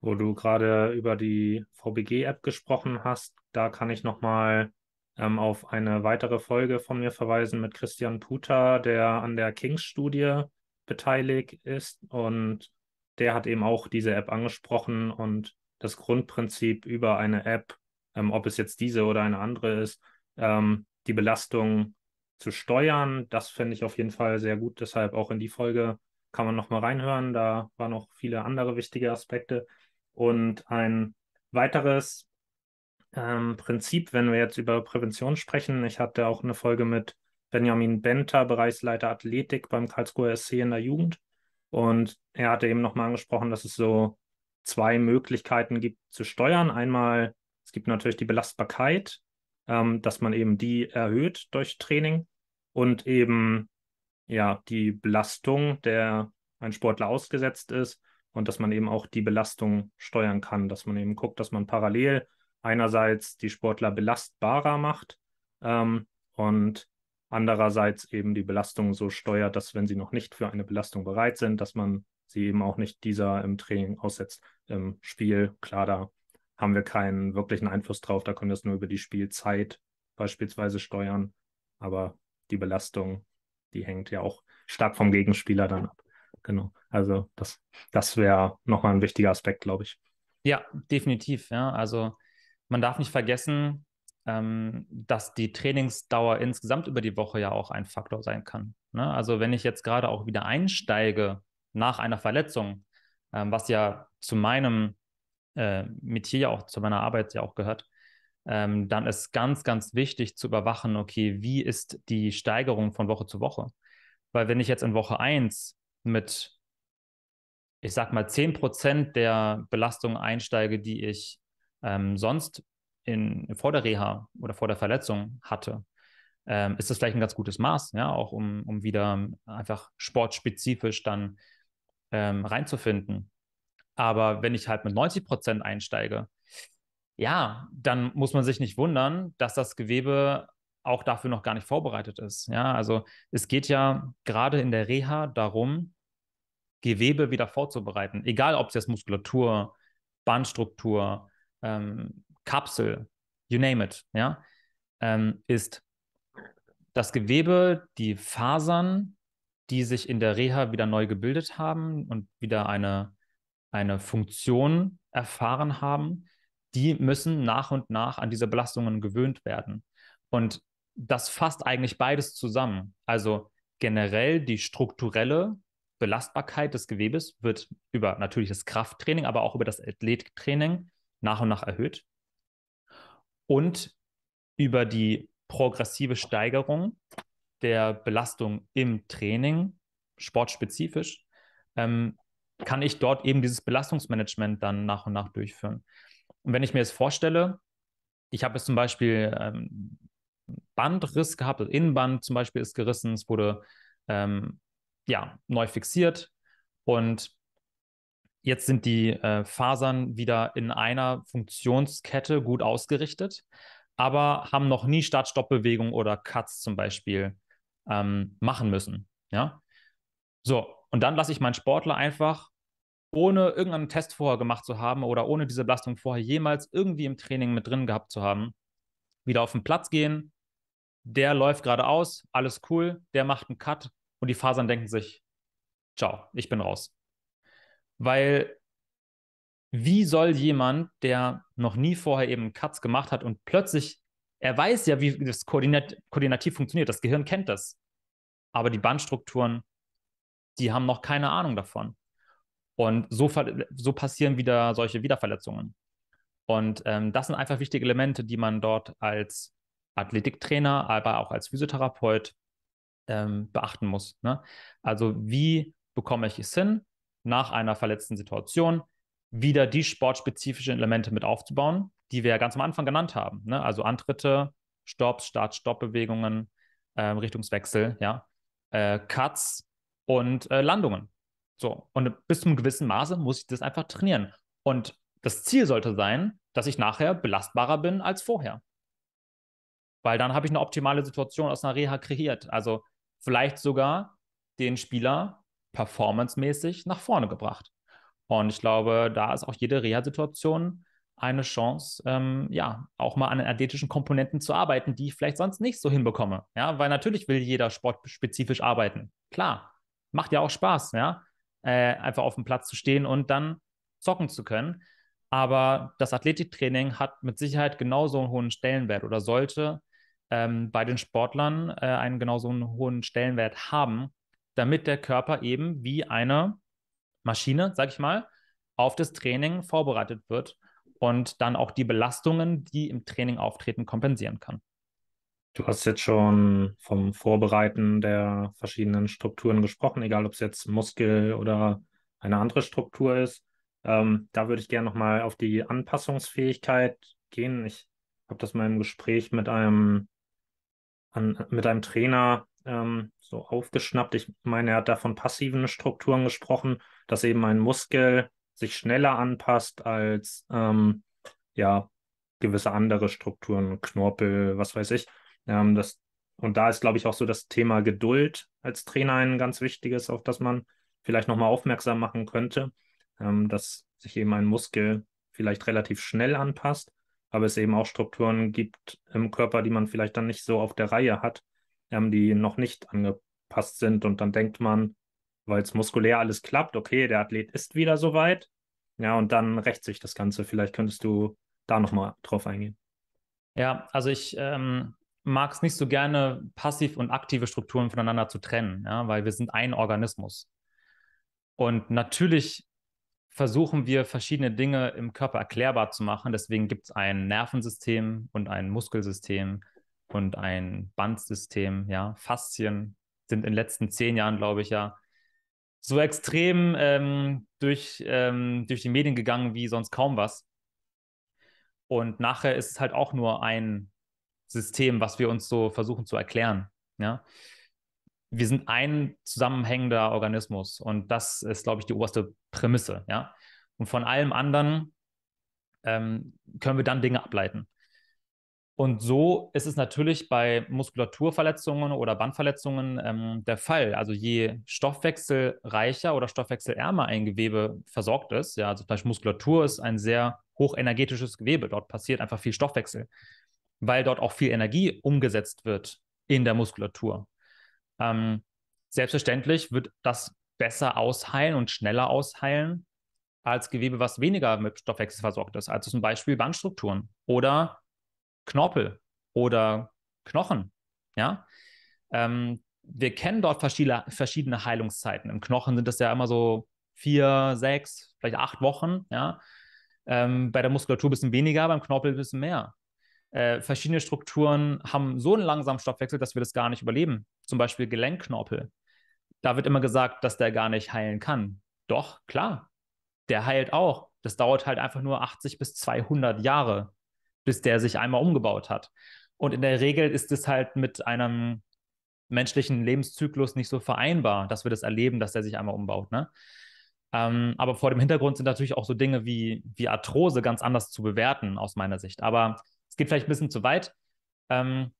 Wo du gerade über die VBG-App gesprochen hast, da kann ich nochmal ähm, auf eine weitere Folge von mir verweisen mit Christian Puter, der an der Kings-Studie beteiligt ist und der hat eben auch diese App angesprochen und das Grundprinzip über eine App, ähm, ob es jetzt diese oder eine andere ist, ähm, die Belastung zu steuern. Das fände ich auf jeden Fall sehr gut. Deshalb auch in die Folge kann man nochmal reinhören. Da waren noch viele andere wichtige Aspekte. Und ein weiteres ähm, Prinzip, wenn wir jetzt über Prävention sprechen, ich hatte auch eine Folge mit Benjamin Benter, Bereichsleiter Athletik beim Karlsruher SC in der Jugend. Und er hatte eben nochmal angesprochen, dass es so zwei Möglichkeiten gibt zu steuern. Einmal, es gibt natürlich die Belastbarkeit, ähm, dass man eben die erhöht durch Training und eben ja die Belastung, der ein Sportler ausgesetzt ist und dass man eben auch die Belastung steuern kann, dass man eben guckt, dass man parallel einerseits die Sportler belastbarer macht ähm, und andererseits eben die Belastung so steuert, dass wenn sie noch nicht für eine Belastung bereit sind, dass man sie eben auch nicht dieser im Training aussetzt. Im Spiel, klar, da haben wir keinen wirklichen Einfluss drauf. Da können wir es nur über die Spielzeit beispielsweise steuern. Aber die Belastung, die hängt ja auch stark vom Gegenspieler dann ab. Genau. Also das, das wäre nochmal ein wichtiger Aspekt, glaube ich. Ja, definitiv. Ja. Also man darf nicht vergessen, ähm, dass die Trainingsdauer insgesamt über die Woche ja auch ein Faktor sein kann. Ne? Also wenn ich jetzt gerade auch wieder einsteige nach einer Verletzung, ähm, was ja zu meinem äh, Metier ja auch zu meiner Arbeit ja auch gehört, ähm, dann ist ganz, ganz wichtig zu überwachen, okay, wie ist die Steigerung von Woche zu Woche? Weil wenn ich jetzt in Woche 1 mit, ich sag mal, 10% der Belastung einsteige, die ich ähm, sonst in, vor der Reha oder vor der Verletzung hatte, ähm, ist das vielleicht ein ganz gutes Maß, ja, auch um, um wieder einfach sportspezifisch dann ähm, reinzufinden. Aber wenn ich halt mit 90 Prozent einsteige, ja, dann muss man sich nicht wundern, dass das Gewebe auch dafür noch gar nicht vorbereitet ist. Ja, also es geht ja gerade in der Reha darum, Gewebe wieder vorzubereiten, egal ob es jetzt Muskulatur, Bandstruktur, ähm, Kapsel, you name it, ja, ähm, ist das Gewebe, die Fasern, die sich in der Reha wieder neu gebildet haben und wieder eine eine Funktion erfahren haben, die müssen nach und nach an diese Belastungen gewöhnt werden. Und das fasst eigentlich beides zusammen. Also generell die strukturelle Belastbarkeit des Gewebes wird über natürlich das Krafttraining, aber auch über das Athletiktraining nach und nach erhöht. Und über die progressive Steigerung der Belastung im Training, sportspezifisch, ähm, kann ich dort eben dieses Belastungsmanagement dann nach und nach durchführen. Und wenn ich mir jetzt vorstelle, ich habe jetzt zum Beispiel ähm, Bandriss gehabt, das also Innenband zum Beispiel ist gerissen, es wurde ähm, ja, neu fixiert und jetzt sind die äh, Fasern wieder in einer Funktionskette gut ausgerichtet, aber haben noch nie Start-Stopp-Bewegung oder Cuts zum Beispiel ähm, machen müssen. Ja? So, und dann lasse ich meinen Sportler einfach ohne irgendeinen Test vorher gemacht zu haben oder ohne diese Belastung vorher jemals irgendwie im Training mit drin gehabt zu haben, wieder auf den Platz gehen. Der läuft geradeaus, alles cool, der macht einen Cut und die Fasern denken sich, ciao, ich bin raus. Weil wie soll jemand, der noch nie vorher eben Cuts gemacht hat und plötzlich, er weiß ja, wie das koordinat koordinativ funktioniert, das Gehirn kennt das, aber die Bandstrukturen, die haben noch keine Ahnung davon. Und so, so passieren wieder solche Wiederverletzungen. Und ähm, das sind einfach wichtige Elemente, die man dort als Athletiktrainer, aber auch als Physiotherapeut ähm, beachten muss. Ne? Also wie bekomme ich es hin, nach einer verletzten Situation wieder die sportspezifischen Elemente mit aufzubauen, die wir ja ganz am Anfang genannt haben. Ne? Also Antritte, Stops, Start, Stoppbewegungen, äh, Richtungswechsel, ja, äh, Cuts und äh, Landungen. So, und bis zum gewissen Maße muss ich das einfach trainieren. Und das Ziel sollte sein, dass ich nachher belastbarer bin als vorher. Weil dann habe ich eine optimale Situation aus einer Reha kreiert. Also vielleicht sogar den Spieler performancemäßig nach vorne gebracht. Und ich glaube, da ist auch jede Reha-Situation eine Chance, ähm, ja, auch mal an den athletischen Komponenten zu arbeiten, die ich vielleicht sonst nicht so hinbekomme. Ja, weil natürlich will jeder sportspezifisch arbeiten. Klar, macht ja auch Spaß, ja äh, einfach auf dem Platz zu stehen und dann zocken zu können. Aber das Athletiktraining hat mit Sicherheit genauso einen hohen Stellenwert oder sollte ähm, bei den Sportlern äh, einen genauso einen hohen Stellenwert haben, damit der Körper eben wie eine Maschine, sag ich mal, auf das Training vorbereitet wird und dann auch die Belastungen, die im Training auftreten, kompensieren kann. Du hast jetzt schon vom Vorbereiten der verschiedenen Strukturen gesprochen, egal ob es jetzt Muskel oder eine andere Struktur ist. Ähm, da würde ich gerne nochmal auf die Anpassungsfähigkeit gehen. Ich habe das mal im Gespräch mit einem, an, mit einem Trainer ähm, so aufgeschnappt. Ich meine, er hat da von passiven Strukturen gesprochen, dass eben ein Muskel sich schneller anpasst als ähm, ja, gewisse andere Strukturen, Knorpel, was weiß ich. Ähm, das, und da ist, glaube ich, auch so das Thema Geduld als Trainer ein ganz wichtiges, auf das man vielleicht nochmal aufmerksam machen könnte, ähm, dass sich eben ein Muskel vielleicht relativ schnell anpasst, aber es eben auch Strukturen gibt im Körper, die man vielleicht dann nicht so auf der Reihe hat, ähm, die noch nicht angepasst sind. Und dann denkt man, weil es muskulär alles klappt, okay, der Athlet ist wieder soweit. Ja, und dann rächt sich das Ganze. Vielleicht könntest du da nochmal drauf eingehen. Ja, also ich ähm, mag es nicht so gerne, passiv und aktive Strukturen voneinander zu trennen, ja, weil wir sind ein Organismus. Und natürlich versuchen wir verschiedene Dinge im Körper erklärbar zu machen. Deswegen gibt es ein Nervensystem und ein Muskelsystem und ein Bandsystem. Ja, Faszien sind in den letzten zehn Jahren, glaube ich, ja so extrem ähm, durch, ähm, durch die Medien gegangen wie sonst kaum was. Und nachher ist es halt auch nur ein System, was wir uns so versuchen zu erklären. Ja? Wir sind ein zusammenhängender Organismus und das ist, glaube ich, die oberste Prämisse. Ja? Und von allem anderen ähm, können wir dann Dinge ableiten. Und so ist es natürlich bei Muskulaturverletzungen oder Bandverletzungen ähm, der Fall. Also je stoffwechselreicher oder stoffwechselärmer ein Gewebe versorgt ist, ja, also zum Beispiel Muskulatur ist ein sehr hochenergetisches Gewebe, dort passiert einfach viel Stoffwechsel weil dort auch viel Energie umgesetzt wird in der Muskulatur. Ähm, selbstverständlich wird das besser ausheilen und schneller ausheilen als Gewebe, was weniger mit Stoffwechsel versorgt ist, also zum Beispiel Bandstrukturen oder Knorpel oder Knochen. Ja, ähm, wir kennen dort verschiedene, verschiedene Heilungszeiten. Im Knochen sind das ja immer so vier, sechs, vielleicht acht Wochen. Ja, ähm, bei der Muskulatur ein bisschen weniger, beim Knorpel ein bisschen mehr äh, verschiedene Strukturen haben so einen langsamen Stoffwechsel, dass wir das gar nicht überleben. Zum Beispiel Gelenkknorpel. Da wird immer gesagt, dass der gar nicht heilen kann. Doch, klar, der heilt auch. Das dauert halt einfach nur 80 bis 200 Jahre, bis der sich einmal umgebaut hat. Und in der Regel ist es halt mit einem menschlichen Lebenszyklus nicht so vereinbar, dass wir das erleben, dass der sich einmal umbaut. Ne? Ähm, aber vor dem Hintergrund sind natürlich auch so Dinge wie, wie Arthrose ganz anders zu bewerten, aus meiner Sicht. Aber es geht vielleicht ein bisschen zu weit. Ähm,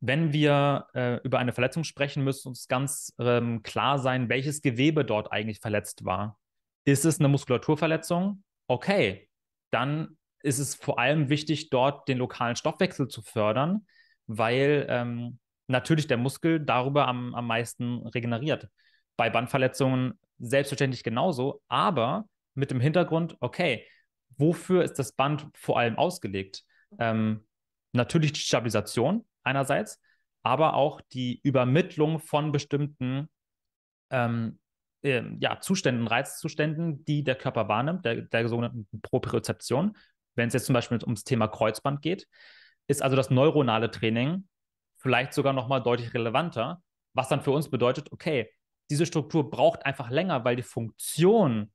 wenn wir äh, über eine Verletzung sprechen, müsste uns ganz ähm, klar sein, welches Gewebe dort eigentlich verletzt war. Ist es eine Muskulaturverletzung? Okay, dann ist es vor allem wichtig, dort den lokalen Stoffwechsel zu fördern, weil ähm, natürlich der Muskel darüber am, am meisten regeneriert. Bei Bandverletzungen selbstverständlich genauso, aber mit dem Hintergrund, okay, wofür ist das Band vor allem ausgelegt? ähm, natürlich die Stabilisation einerseits, aber auch die Übermittlung von bestimmten ähm, äh, ja, Zuständen, Reizzuständen, die der Körper wahrnimmt, der, der sogenannten Propriozeption. Wenn es jetzt zum Beispiel ums Thema Kreuzband geht, ist also das neuronale Training vielleicht sogar nochmal deutlich relevanter, was dann für uns bedeutet, okay, diese Struktur braucht einfach länger, weil die Funktion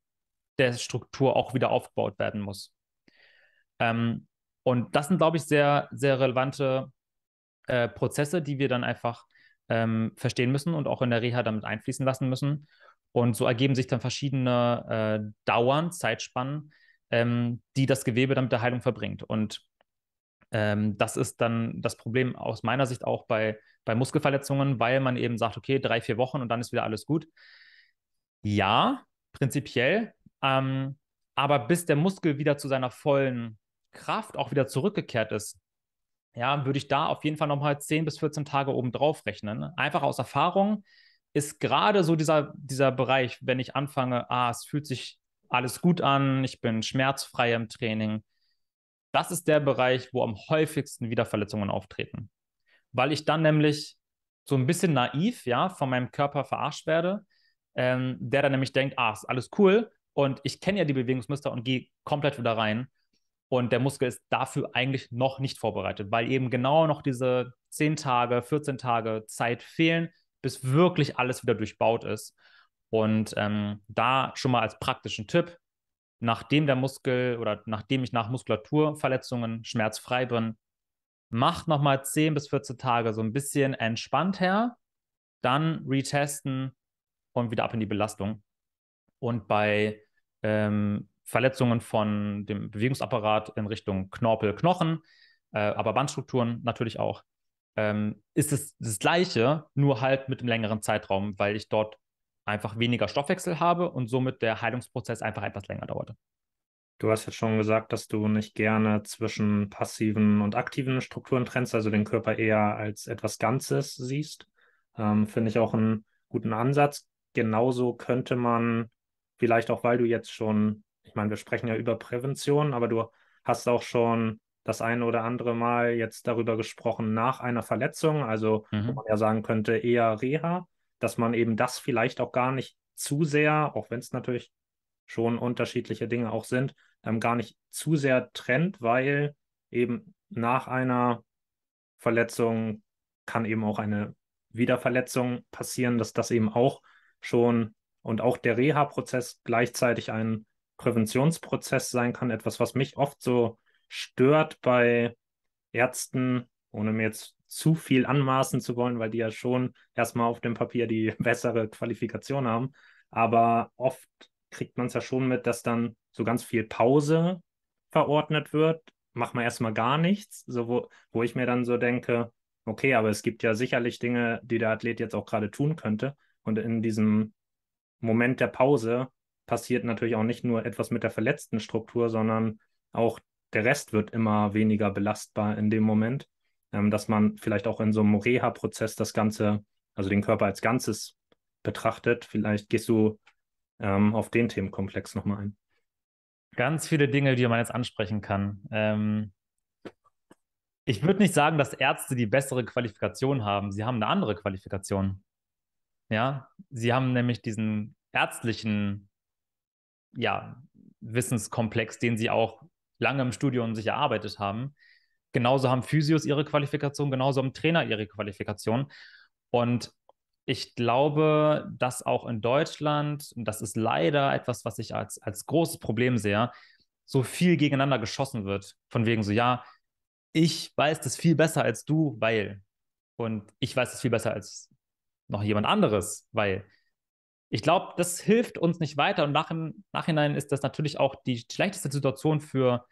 der Struktur auch wieder aufgebaut werden muss. Ähm, und das sind, glaube ich, sehr, sehr relevante äh, Prozesse, die wir dann einfach ähm, verstehen müssen und auch in der Reha damit einfließen lassen müssen. Und so ergeben sich dann verschiedene äh, Dauern, Zeitspannen, ähm, die das Gewebe dann mit der Heilung verbringt. Und ähm, das ist dann das Problem aus meiner Sicht auch bei, bei Muskelverletzungen, weil man eben sagt, okay, drei, vier Wochen und dann ist wieder alles gut. Ja, prinzipiell. Ähm, aber bis der Muskel wieder zu seiner vollen Kraft auch wieder zurückgekehrt ist, ja, würde ich da auf jeden Fall nochmal 10 bis 14 Tage oben drauf rechnen. Einfach aus Erfahrung ist gerade so dieser, dieser Bereich, wenn ich anfange, ah, es fühlt sich alles gut an, ich bin schmerzfrei im Training. Das ist der Bereich, wo am häufigsten Wiederverletzungen auftreten. Weil ich dann nämlich so ein bisschen naiv, ja, von meinem Körper verarscht werde, ähm, der dann nämlich denkt, ah, ist alles cool und ich kenne ja die Bewegungsmuster und gehe komplett wieder rein. Und der Muskel ist dafür eigentlich noch nicht vorbereitet, weil eben genau noch diese 10 Tage, 14 Tage Zeit fehlen, bis wirklich alles wieder durchbaut ist. Und ähm, da schon mal als praktischen Tipp, nachdem der Muskel oder nachdem ich nach Muskulaturverletzungen schmerzfrei bin, macht nochmal 10 bis 14 Tage so ein bisschen entspannt her, dann retesten und wieder ab in die Belastung. Und bei ähm, Verletzungen von dem Bewegungsapparat in Richtung Knorpel, Knochen, äh, aber Bandstrukturen natürlich auch, ähm, ist es das gleiche, nur halt mit einem längeren Zeitraum, weil ich dort einfach weniger Stoffwechsel habe und somit der Heilungsprozess einfach etwas länger dauerte. Du hast jetzt schon gesagt, dass du nicht gerne zwischen passiven und aktiven Strukturen trennst, also den Körper eher als etwas Ganzes siehst. Ähm, Finde ich auch einen guten Ansatz. Genauso könnte man vielleicht auch, weil du jetzt schon ich meine, wir sprechen ja über Prävention, aber du hast auch schon das eine oder andere Mal jetzt darüber gesprochen nach einer Verletzung, also mhm. wo man ja sagen könnte eher Reha, dass man eben das vielleicht auch gar nicht zu sehr, auch wenn es natürlich schon unterschiedliche Dinge auch sind, ähm, gar nicht zu sehr trennt, weil eben nach einer Verletzung kann eben auch eine Wiederverletzung passieren, dass das eben auch schon und auch der Reha-Prozess gleichzeitig ein Präventionsprozess sein kann, etwas, was mich oft so stört bei Ärzten, ohne mir jetzt zu viel anmaßen zu wollen, weil die ja schon erstmal auf dem Papier die bessere Qualifikation haben. Aber oft kriegt man es ja schon mit, dass dann so ganz viel Pause verordnet wird. Mach mal erstmal gar nichts, so wo, wo ich mir dann so denke, okay, aber es gibt ja sicherlich Dinge, die der Athlet jetzt auch gerade tun könnte. Und in diesem Moment der Pause passiert natürlich auch nicht nur etwas mit der verletzten Struktur, sondern auch der Rest wird immer weniger belastbar in dem Moment, ähm, dass man vielleicht auch in so einem Reha-Prozess das Ganze, also den Körper als Ganzes betrachtet. Vielleicht gehst du ähm, auf den Themenkomplex nochmal ein. Ganz viele Dinge, die man jetzt ansprechen kann. Ähm, ich würde nicht sagen, dass Ärzte die bessere Qualifikation haben. Sie haben eine andere Qualifikation. Ja, sie haben nämlich diesen ärztlichen ja, Wissenskomplex, den sie auch lange im Studium sich erarbeitet haben. Genauso haben Physios ihre Qualifikation, genauso haben Trainer ihre Qualifikation. Und ich glaube, dass auch in Deutschland, und das ist leider etwas, was ich als, als großes Problem sehe, so viel gegeneinander geschossen wird. Von wegen so, ja, ich weiß das viel besser als du, weil. Und ich weiß es viel besser als noch jemand anderes, weil ich glaube, das hilft uns nicht weiter. Und nach, im Nachhinein ist das natürlich auch die schlechteste Situation für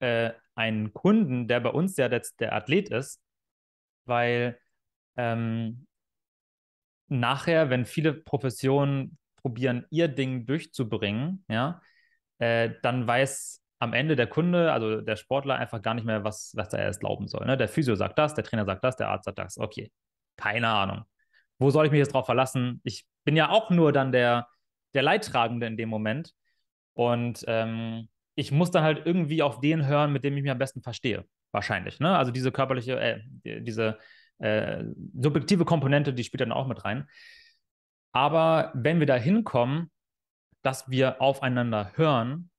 äh, einen Kunden, der bei uns ja der, der Athlet ist, weil ähm, nachher, wenn viele Professionen probieren, ihr Ding durchzubringen, ja, äh, dann weiß am Ende der Kunde, also der Sportler, einfach gar nicht mehr, was, was da erst glauben soll. Ne? Der Physio sagt das, der Trainer sagt das, der Arzt sagt das. Okay, keine Ahnung. Wo soll ich mich jetzt drauf verlassen? Ich bin ja auch nur dann der, der Leidtragende in dem Moment. Und ähm, ich muss dann halt irgendwie auf den hören, mit dem ich mich am besten verstehe, wahrscheinlich. Ne? Also diese körperliche, äh, diese äh, subjektive Komponente, die spielt dann auch mit rein. Aber wenn wir da hinkommen, dass wir aufeinander hören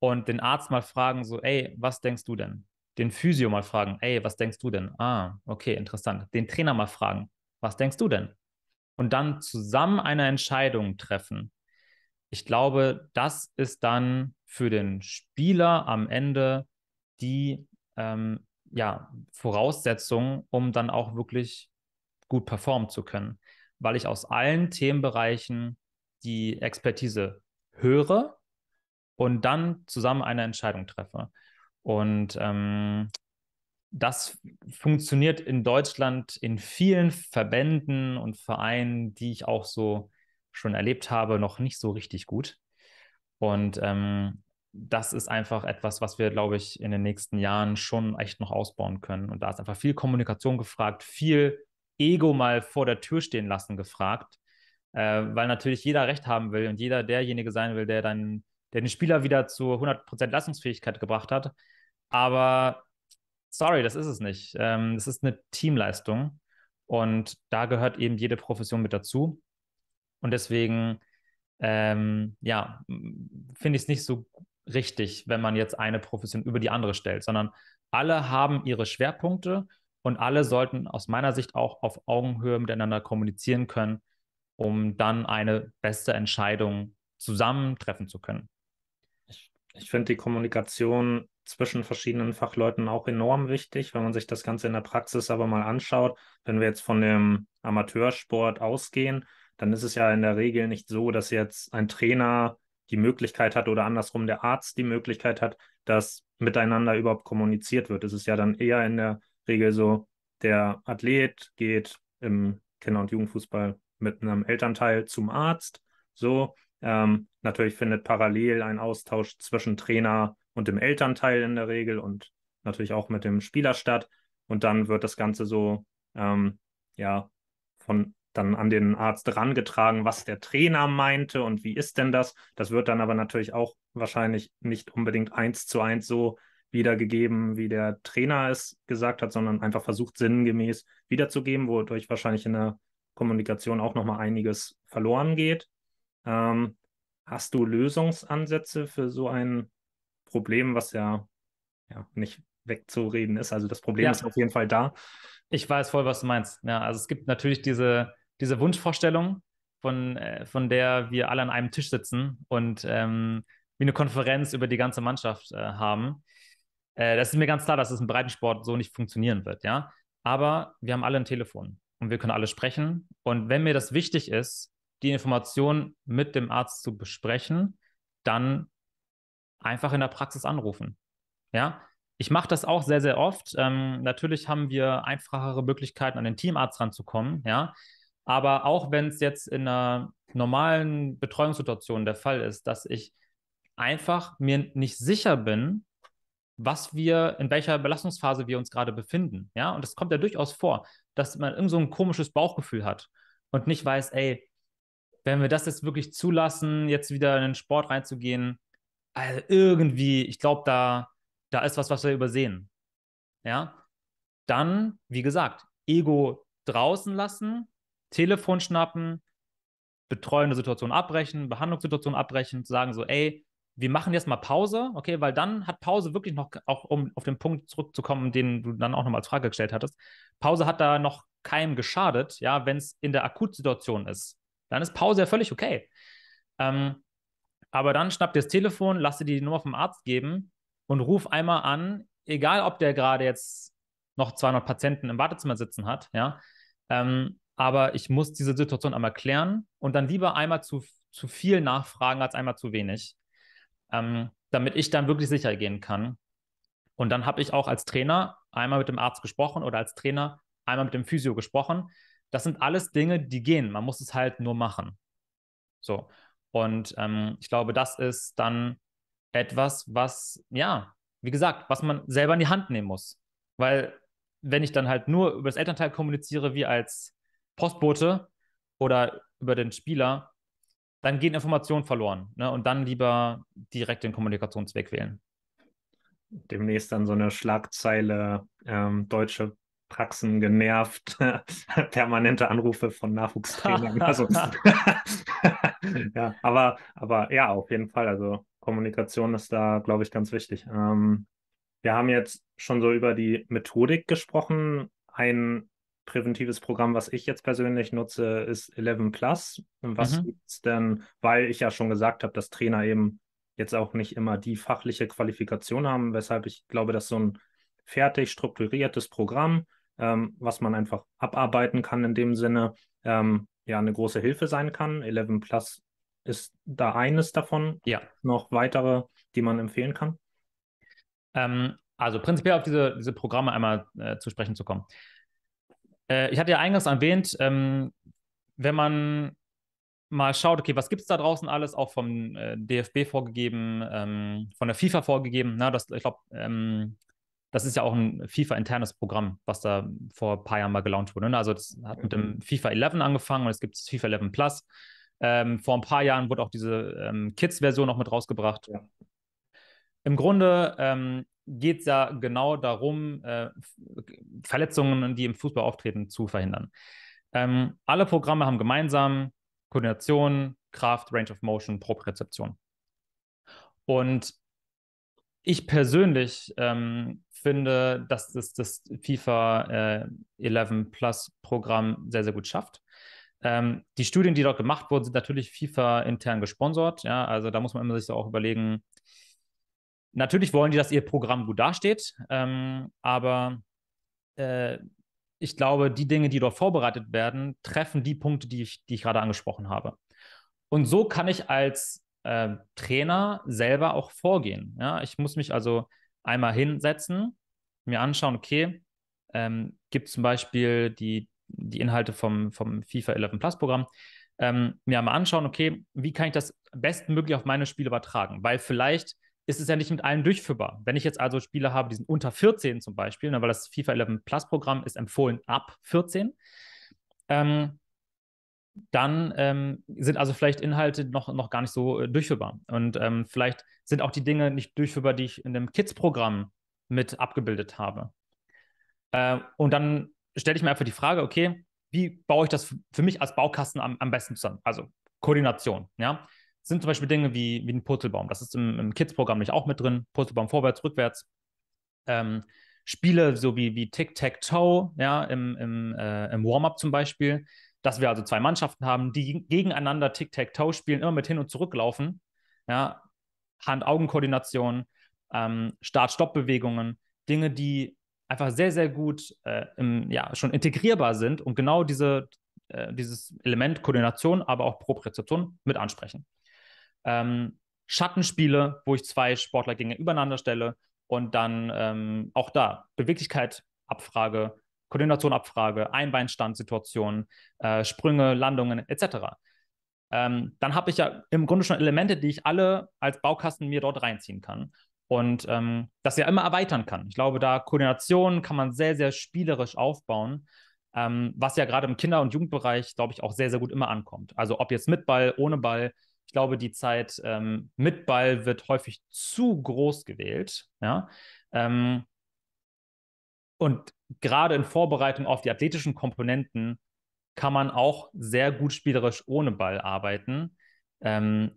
und den Arzt mal fragen, so, ey, was denkst du denn? Den Physio mal fragen, ey, was denkst du denn? Ah, okay, interessant. Den Trainer mal fragen, was denkst du denn? und dann zusammen eine Entscheidung treffen. Ich glaube, das ist dann für den Spieler am Ende die ähm, ja, Voraussetzung, um dann auch wirklich gut performen zu können, weil ich aus allen Themenbereichen die Expertise höre und dann zusammen eine Entscheidung treffe. Und ähm, das funktioniert in Deutschland in vielen Verbänden und Vereinen, die ich auch so schon erlebt habe, noch nicht so richtig gut. Und ähm, das ist einfach etwas, was wir, glaube ich, in den nächsten Jahren schon echt noch ausbauen können. Und da ist einfach viel Kommunikation gefragt, viel Ego mal vor der Tür stehen lassen gefragt, äh, weil natürlich jeder Recht haben will und jeder derjenige sein will, der dann der den Spieler wieder zu 100% Leistungsfähigkeit gebracht hat. Aber Sorry, das ist es nicht. Ähm, ist eine Teamleistung und da gehört eben jede Profession mit dazu. Und deswegen, ähm, ja, finde ich es nicht so richtig, wenn man jetzt eine Profession über die andere stellt, sondern alle haben ihre Schwerpunkte und alle sollten aus meiner Sicht auch auf Augenhöhe miteinander kommunizieren können, um dann eine beste Entscheidung zusammentreffen zu können. ich finde die Kommunikation zwischen verschiedenen Fachleuten auch enorm wichtig, wenn man sich das Ganze in der Praxis aber mal anschaut. Wenn wir jetzt von dem Amateursport ausgehen, dann ist es ja in der Regel nicht so, dass jetzt ein Trainer die Möglichkeit hat oder andersrum der Arzt die Möglichkeit hat, dass miteinander überhaupt kommuniziert wird. Es ist ja dann eher in der Regel so, der Athlet geht im Kinder- und Jugendfußball mit einem Elternteil zum Arzt. So, ähm, natürlich findet parallel ein Austausch zwischen Trainer und und dem Elternteil in der Regel und natürlich auch mit dem Spieler statt. Und dann wird das Ganze so, ähm, ja, von dann an den Arzt rangetragen, was der Trainer meinte und wie ist denn das. Das wird dann aber natürlich auch wahrscheinlich nicht unbedingt eins zu eins so wiedergegeben, wie der Trainer es gesagt hat, sondern einfach versucht, sinngemäß wiederzugeben, wodurch wahrscheinlich in der Kommunikation auch nochmal einiges verloren geht. Ähm, hast du Lösungsansätze für so einen Problem, was ja, ja nicht wegzureden ist. Also das Problem ja. ist auf jeden Fall da. Ich weiß voll, was du meinst. Ja, also es gibt natürlich diese, diese Wunschvorstellung, von, äh, von der wir alle an einem Tisch sitzen und ähm, wie eine Konferenz über die ganze Mannschaft äh, haben. Äh, das ist mir ganz klar, dass es im Breitensport so nicht funktionieren wird, ja. Aber wir haben alle ein Telefon und wir können alle sprechen. Und wenn mir das wichtig ist, die Information mit dem Arzt zu besprechen, dann einfach in der Praxis anrufen. Ja, ich mache das auch sehr, sehr oft. Ähm, natürlich haben wir einfachere Möglichkeiten, an den Teamarzt ranzukommen. Ja, aber auch wenn es jetzt in einer normalen Betreuungssituation der Fall ist, dass ich einfach mir nicht sicher bin, was wir, in welcher Belastungsphase wir uns gerade befinden. Ja, und das kommt ja durchaus vor, dass man irgend so ein komisches Bauchgefühl hat und nicht weiß, ey, wenn wir das jetzt wirklich zulassen, jetzt wieder in den Sport reinzugehen, also irgendwie, ich glaube, da, da ist was, was wir übersehen. Ja. Dann, wie gesagt, Ego draußen lassen, Telefon schnappen, betreuende Situation abbrechen, Behandlungssituation abbrechen, zu sagen so, ey, wir machen jetzt mal Pause, okay, weil dann hat Pause wirklich noch, auch um auf den Punkt zurückzukommen, den du dann auch nochmal als Frage gestellt hattest, Pause hat da noch keinem geschadet, ja, wenn es in der Akutsituation ist. Dann ist Pause ja völlig okay. Ähm, aber dann schnapp dir das Telefon, lass dir die Nummer vom Arzt geben und ruf einmal an, egal ob der gerade jetzt noch 200 Patienten im Wartezimmer sitzen hat, ja. Ähm, aber ich muss diese Situation einmal klären und dann lieber einmal zu, zu viel nachfragen als einmal zu wenig, ähm, damit ich dann wirklich sicher gehen kann. Und dann habe ich auch als Trainer einmal mit dem Arzt gesprochen oder als Trainer einmal mit dem Physio gesprochen. Das sind alles Dinge, die gehen. Man muss es halt nur machen. So. Und ähm, ich glaube, das ist dann etwas, was, ja, wie gesagt, was man selber in die Hand nehmen muss. Weil wenn ich dann halt nur über das Elternteil kommuniziere, wie als Postbote oder über den Spieler, dann gehen Informationen verloren. Ne? Und dann lieber direkt den Kommunikationsweg wählen. Demnächst dann so eine Schlagzeile, ähm, deutsche Praxen genervt, permanente Anrufe von Nachwuchstrainern. also, ja, aber, aber ja, auf jeden Fall. Also Kommunikation ist da, glaube ich, ganz wichtig. Ähm, wir haben jetzt schon so über die Methodik gesprochen. Ein präventives Programm, was ich jetzt persönlich nutze, ist 11 Plus. Was mhm. gibt es denn, weil ich ja schon gesagt habe, dass Trainer eben jetzt auch nicht immer die fachliche Qualifikation haben, weshalb ich glaube, dass so ein fertig strukturiertes Programm, ähm, was man einfach abarbeiten kann in dem Sinne, ähm, ja eine große Hilfe sein kann. 11 Plus ist da eines davon. Ja. Noch weitere, die man empfehlen kann? Ähm, also prinzipiell auf diese, diese Programme einmal äh, zu sprechen zu kommen. Äh, ich hatte ja eingangs erwähnt, ähm, wenn man mal schaut, okay, was gibt es da draußen alles, auch vom äh, DFB vorgegeben, ähm, von der FIFA vorgegeben, na, das, ich glaube, ähm, das ist ja auch ein FIFA-internes Programm, was da vor ein paar Jahren mal gelauncht wurde. Ne? Also das hat mit dem mhm. FIFA 11 angefangen und es gibt FIFA 11 Plus. Ähm, vor ein paar Jahren wurde auch diese ähm, Kids-Version noch mit rausgebracht. Ja. Im Grunde ähm, geht es ja genau darum, äh, Verletzungen, die im Fußball auftreten, zu verhindern. Ähm, alle Programme haben gemeinsam Koordination, Kraft, Range of Motion, Proprezeption. Und ich persönlich ähm, finde, dass das, das FIFA äh, 11 Plus Programm sehr, sehr gut schafft. Ähm, die Studien, die dort gemacht wurden, sind natürlich FIFA intern gesponsert. Ja? Also da muss man immer sich so auch überlegen, natürlich wollen die, dass ihr Programm gut dasteht, ähm, aber äh, ich glaube, die Dinge, die dort vorbereitet werden, treffen die Punkte, die ich, die ich gerade angesprochen habe. Und so kann ich als äh, Trainer selber auch vorgehen. Ja? Ich muss mich also einmal hinsetzen, mir anschauen, okay, ähm, gibt zum Beispiel die, die Inhalte vom, vom FIFA 11 Plus Programm, ähm, mir einmal anschauen, okay, wie kann ich das bestmöglich auf meine Spiele übertragen? Weil vielleicht ist es ja nicht mit allen durchführbar. Wenn ich jetzt also Spiele habe, die sind unter 14 zum Beispiel, ne, weil das FIFA 11 Plus Programm ist empfohlen ab 14, ähm, dann ähm, sind also vielleicht Inhalte noch, noch gar nicht so äh, durchführbar. Und ähm, vielleicht sind auch die Dinge nicht durchführbar, die ich in einem Kids-Programm mit abgebildet habe. Äh, und dann stelle ich mir einfach die Frage, okay, wie baue ich das für mich als Baukasten am, am besten zusammen? Also Koordination, ja. Das sind zum Beispiel Dinge wie, wie ein Purzelbaum. Das ist im, im Kids-Programm nicht auch mit drin. Purzelbaum vorwärts, rückwärts. Ähm, Spiele so wie, wie Tic-Tac-Toe, ja, im, im, äh, im Warm-Up zum Beispiel dass wir also zwei Mannschaften haben, die gegeneinander Tic-Tac-Toe spielen, immer mit hin und zurücklaufen, ja, Hand-Augen-Koordination, ähm, Start-Stopp-Bewegungen, Dinge, die einfach sehr, sehr gut äh, im, ja, schon integrierbar sind und genau diese, äh, dieses Element Koordination, aber auch Propriozeption mit ansprechen. Ähm, Schattenspiele, wo ich zwei Sportler gegeneinander stelle und dann ähm, auch da Beweglichkeit, Abfrage, Koordination, Abfrage, Einbeinstandsituationen, äh, Sprünge, Landungen etc. Ähm, dann habe ich ja im Grunde schon Elemente, die ich alle als Baukasten mir dort reinziehen kann und ähm, das ja immer erweitern kann. Ich glaube, da Koordination kann man sehr, sehr spielerisch aufbauen, ähm, was ja gerade im Kinder- und Jugendbereich, glaube ich, auch sehr, sehr gut immer ankommt. Also ob jetzt mit Ball, ohne Ball. Ich glaube, die Zeit ähm, mit Ball wird häufig zu groß gewählt. Ja? Ähm, und gerade in Vorbereitung auf die athletischen Komponenten kann man auch sehr gut spielerisch ohne Ball arbeiten, ähm,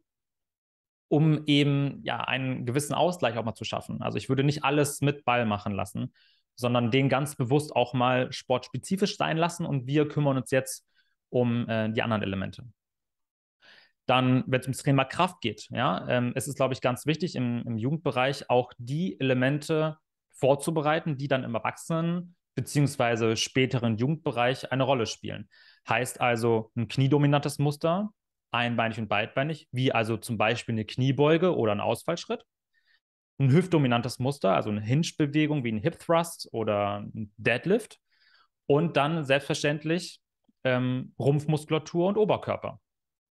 um eben ja einen gewissen Ausgleich auch mal zu schaffen. Also ich würde nicht alles mit Ball machen lassen, sondern den ganz bewusst auch mal sportspezifisch sein lassen und wir kümmern uns jetzt um äh, die anderen Elemente. Dann, wenn es ums Thema Kraft geht, ja, ähm, es glaube ich, ganz wichtig, im, im Jugendbereich auch die Elemente vorzubereiten, die dann im Erwachsenen bzw. späteren Jugendbereich eine Rolle spielen. Heißt also ein kniedominantes Muster, einbeinig und beidbeinig, wie also zum Beispiel eine Kniebeuge oder ein Ausfallschritt. Ein hüftdominantes Muster, also eine Hinge-Bewegung wie ein Hip Thrust oder ein Deadlift. Und dann selbstverständlich ähm, Rumpfmuskulatur und Oberkörper.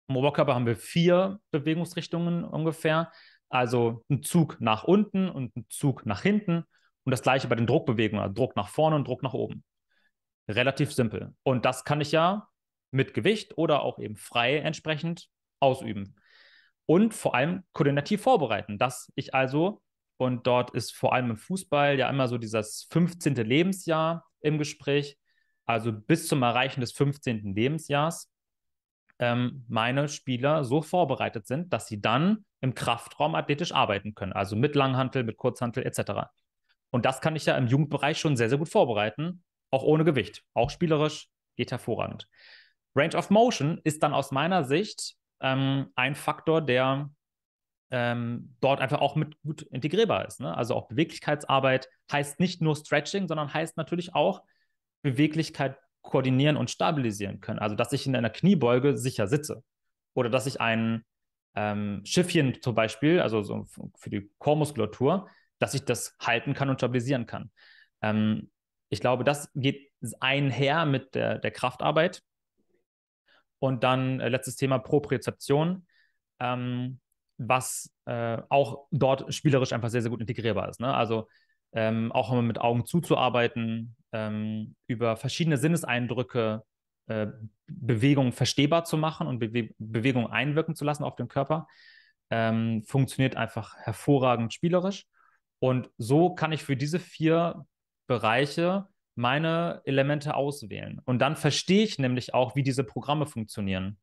Im Oberkörper haben wir vier Bewegungsrichtungen ungefähr. Also ein Zug nach unten und ein Zug nach hinten und das gleiche bei den Druckbewegungen, also Druck nach vorne und Druck nach oben. Relativ simpel. Und das kann ich ja mit Gewicht oder auch eben frei entsprechend ausüben. Und vor allem koordinativ vorbereiten, dass ich also, und dort ist vor allem im Fußball ja immer so dieses 15. Lebensjahr im Gespräch, also bis zum Erreichen des 15. Lebensjahrs, ähm, meine Spieler so vorbereitet sind, dass sie dann im Kraftraum athletisch arbeiten können, also mit Langhantel, mit Kurzhantel etc. Und das kann ich ja im Jugendbereich schon sehr, sehr gut vorbereiten, auch ohne Gewicht. Auch spielerisch geht hervorragend. Range of Motion ist dann aus meiner Sicht ähm, ein Faktor, der ähm, dort einfach auch mit gut integrierbar ist. Ne? Also auch Beweglichkeitsarbeit heißt nicht nur Stretching, sondern heißt natürlich auch Beweglichkeit koordinieren und stabilisieren können. Also dass ich in einer Kniebeuge sicher sitze oder dass ich ein ähm, Schiffchen zum Beispiel, also so für die Chormuskulatur, dass ich das halten kann und stabilisieren kann. Ähm, ich glaube, das geht einher mit der, der Kraftarbeit. Und dann äh, letztes Thema Propriozeption, ähm, was äh, auch dort spielerisch einfach sehr, sehr gut integrierbar ist. Ne? Also ähm, auch immer mit Augen zuzuarbeiten, ähm, über verschiedene Sinneseindrücke äh, Bewegung verstehbar zu machen und Bewe Bewegung einwirken zu lassen auf den Körper, ähm, funktioniert einfach hervorragend spielerisch. Und so kann ich für diese vier Bereiche meine Elemente auswählen. Und dann verstehe ich nämlich auch, wie diese Programme funktionieren.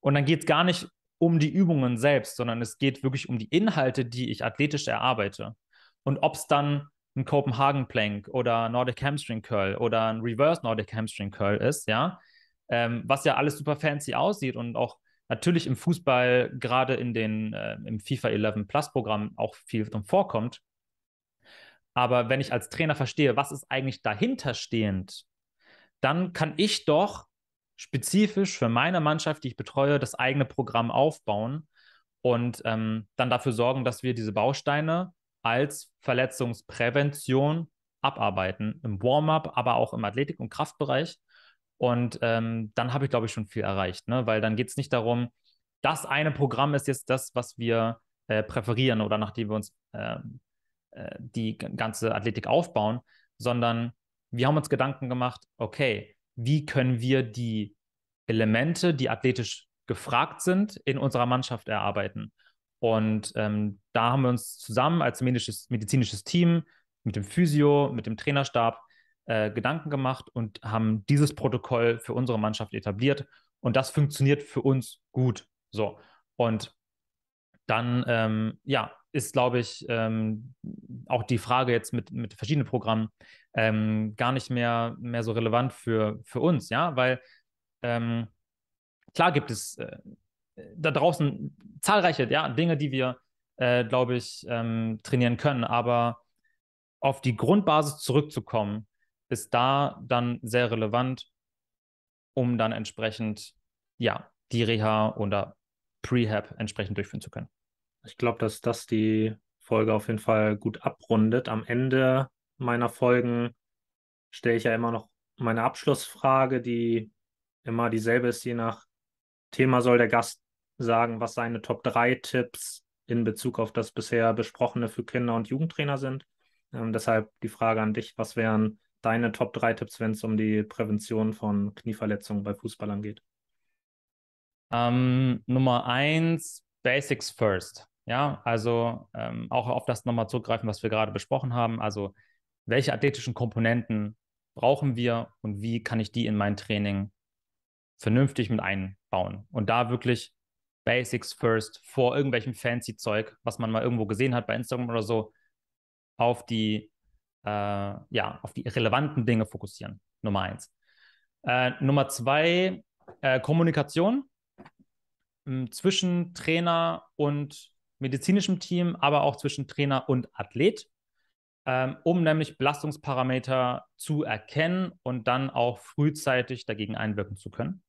Und dann geht es gar nicht um die Übungen selbst, sondern es geht wirklich um die Inhalte, die ich athletisch erarbeite. Und ob es dann ein Copenhagen Plank oder Nordic Hamstring Curl oder ein Reverse Nordic Hamstring Curl ist, ja, ähm, was ja alles super fancy aussieht und auch natürlich im Fußball, gerade in den, äh, im FIFA 11 Plus Programm auch viel drin vorkommt, aber wenn ich als Trainer verstehe, was ist eigentlich dahinterstehend, dann kann ich doch spezifisch für meine Mannschaft, die ich betreue, das eigene Programm aufbauen und ähm, dann dafür sorgen, dass wir diese Bausteine als Verletzungsprävention abarbeiten, im Warm-up, aber auch im Athletik- und Kraftbereich. Und ähm, dann habe ich, glaube ich, schon viel erreicht, ne? weil dann geht es nicht darum, das eine Programm ist jetzt das, was wir äh, präferieren oder nach dem wir uns äh, äh, die ganze Athletik aufbauen, sondern wir haben uns Gedanken gemacht, okay, wie können wir die Elemente, die athletisch gefragt sind, in unserer Mannschaft erarbeiten. Und ähm, da haben wir uns zusammen als medizinisches, medizinisches Team mit dem Physio, mit dem Trainerstab äh, Gedanken gemacht und haben dieses Protokoll für unsere Mannschaft etabliert. Und das funktioniert für uns gut. So. Und dann ähm, ja, ist, glaube ich, ähm, auch die Frage jetzt mit, mit verschiedenen Programmen ähm, gar nicht mehr, mehr so relevant für, für uns, ja, weil ähm, klar gibt es äh, da draußen zahlreiche ja, Dinge, die wir, äh, glaube ich, ähm, trainieren können, aber auf die Grundbasis zurückzukommen, ist da dann sehr relevant, um dann entsprechend ja, die Reha oder Prehab entsprechend durchführen zu können. Ich glaube, dass das die Folge auf jeden Fall gut abrundet. Am Ende meiner Folgen stelle ich ja immer noch meine Abschlussfrage, die immer dieselbe ist, je nach Thema soll der Gast sagen, was seine Top 3 Tipps in Bezug auf das bisher besprochene für Kinder- und Jugendtrainer sind. Ähm, deshalb die Frage an dich, was wären deine Top 3 Tipps, wenn es um die Prävention von Knieverletzungen bei Fußballern geht? Ähm, Nummer 1, Basics first. Ja, also ähm, auch auf das nochmal zurückgreifen, was wir gerade besprochen haben. Also welche athletischen Komponenten brauchen wir und wie kann ich die in mein Training vernünftig mit einbauen? Und da wirklich Basics first vor irgendwelchem fancy Zeug, was man mal irgendwo gesehen hat bei Instagram oder so, auf die, äh, ja, auf die relevanten Dinge fokussieren. Nummer eins. Äh, Nummer zwei, äh, Kommunikation zwischen Trainer und medizinischem Team, aber auch zwischen Trainer und Athlet, ähm, um nämlich Belastungsparameter zu erkennen und dann auch frühzeitig dagegen einwirken zu können.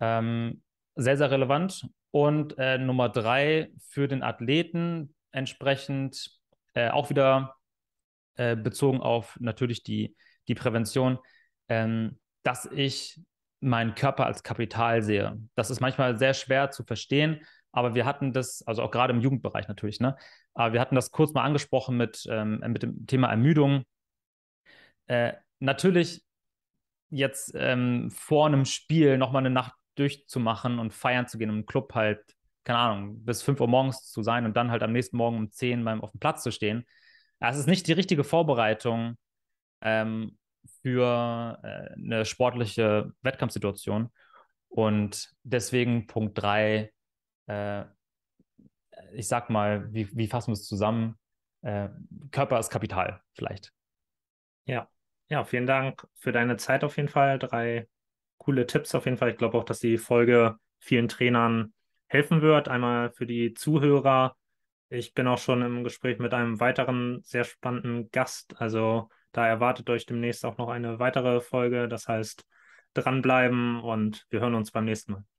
Ähm, sehr, sehr relevant. Und äh, Nummer drei für den Athleten entsprechend äh, auch wieder äh, bezogen auf natürlich die, die Prävention, ähm, dass ich meinen Körper als Kapital sehe. Das ist manchmal sehr schwer zu verstehen, aber wir hatten das, also auch gerade im Jugendbereich natürlich, ne? Aber wir hatten das kurz mal angesprochen mit, ähm, mit dem Thema Ermüdung. Äh, natürlich jetzt ähm, vor einem Spiel nochmal eine Nacht durchzumachen und feiern zu gehen im Club halt, keine Ahnung, bis 5 Uhr morgens zu sein und dann halt am nächsten Morgen um 10 beim auf dem Platz zu stehen. Das ist nicht die richtige Vorbereitung ähm, für äh, eine sportliche Wettkampfsituation. Und deswegen Punkt 3, äh, ich sag mal, wie, wie fassen wir es zusammen? Äh, Körper ist Kapital, vielleicht. Ja. Ja, vielen Dank für deine Zeit auf jeden Fall. Drei coole Tipps auf jeden Fall. Ich glaube auch, dass die Folge vielen Trainern helfen wird. Einmal für die Zuhörer. Ich bin auch schon im Gespräch mit einem weiteren sehr spannenden Gast. Also da erwartet euch demnächst auch noch eine weitere Folge. Das heißt, dranbleiben und wir hören uns beim nächsten Mal.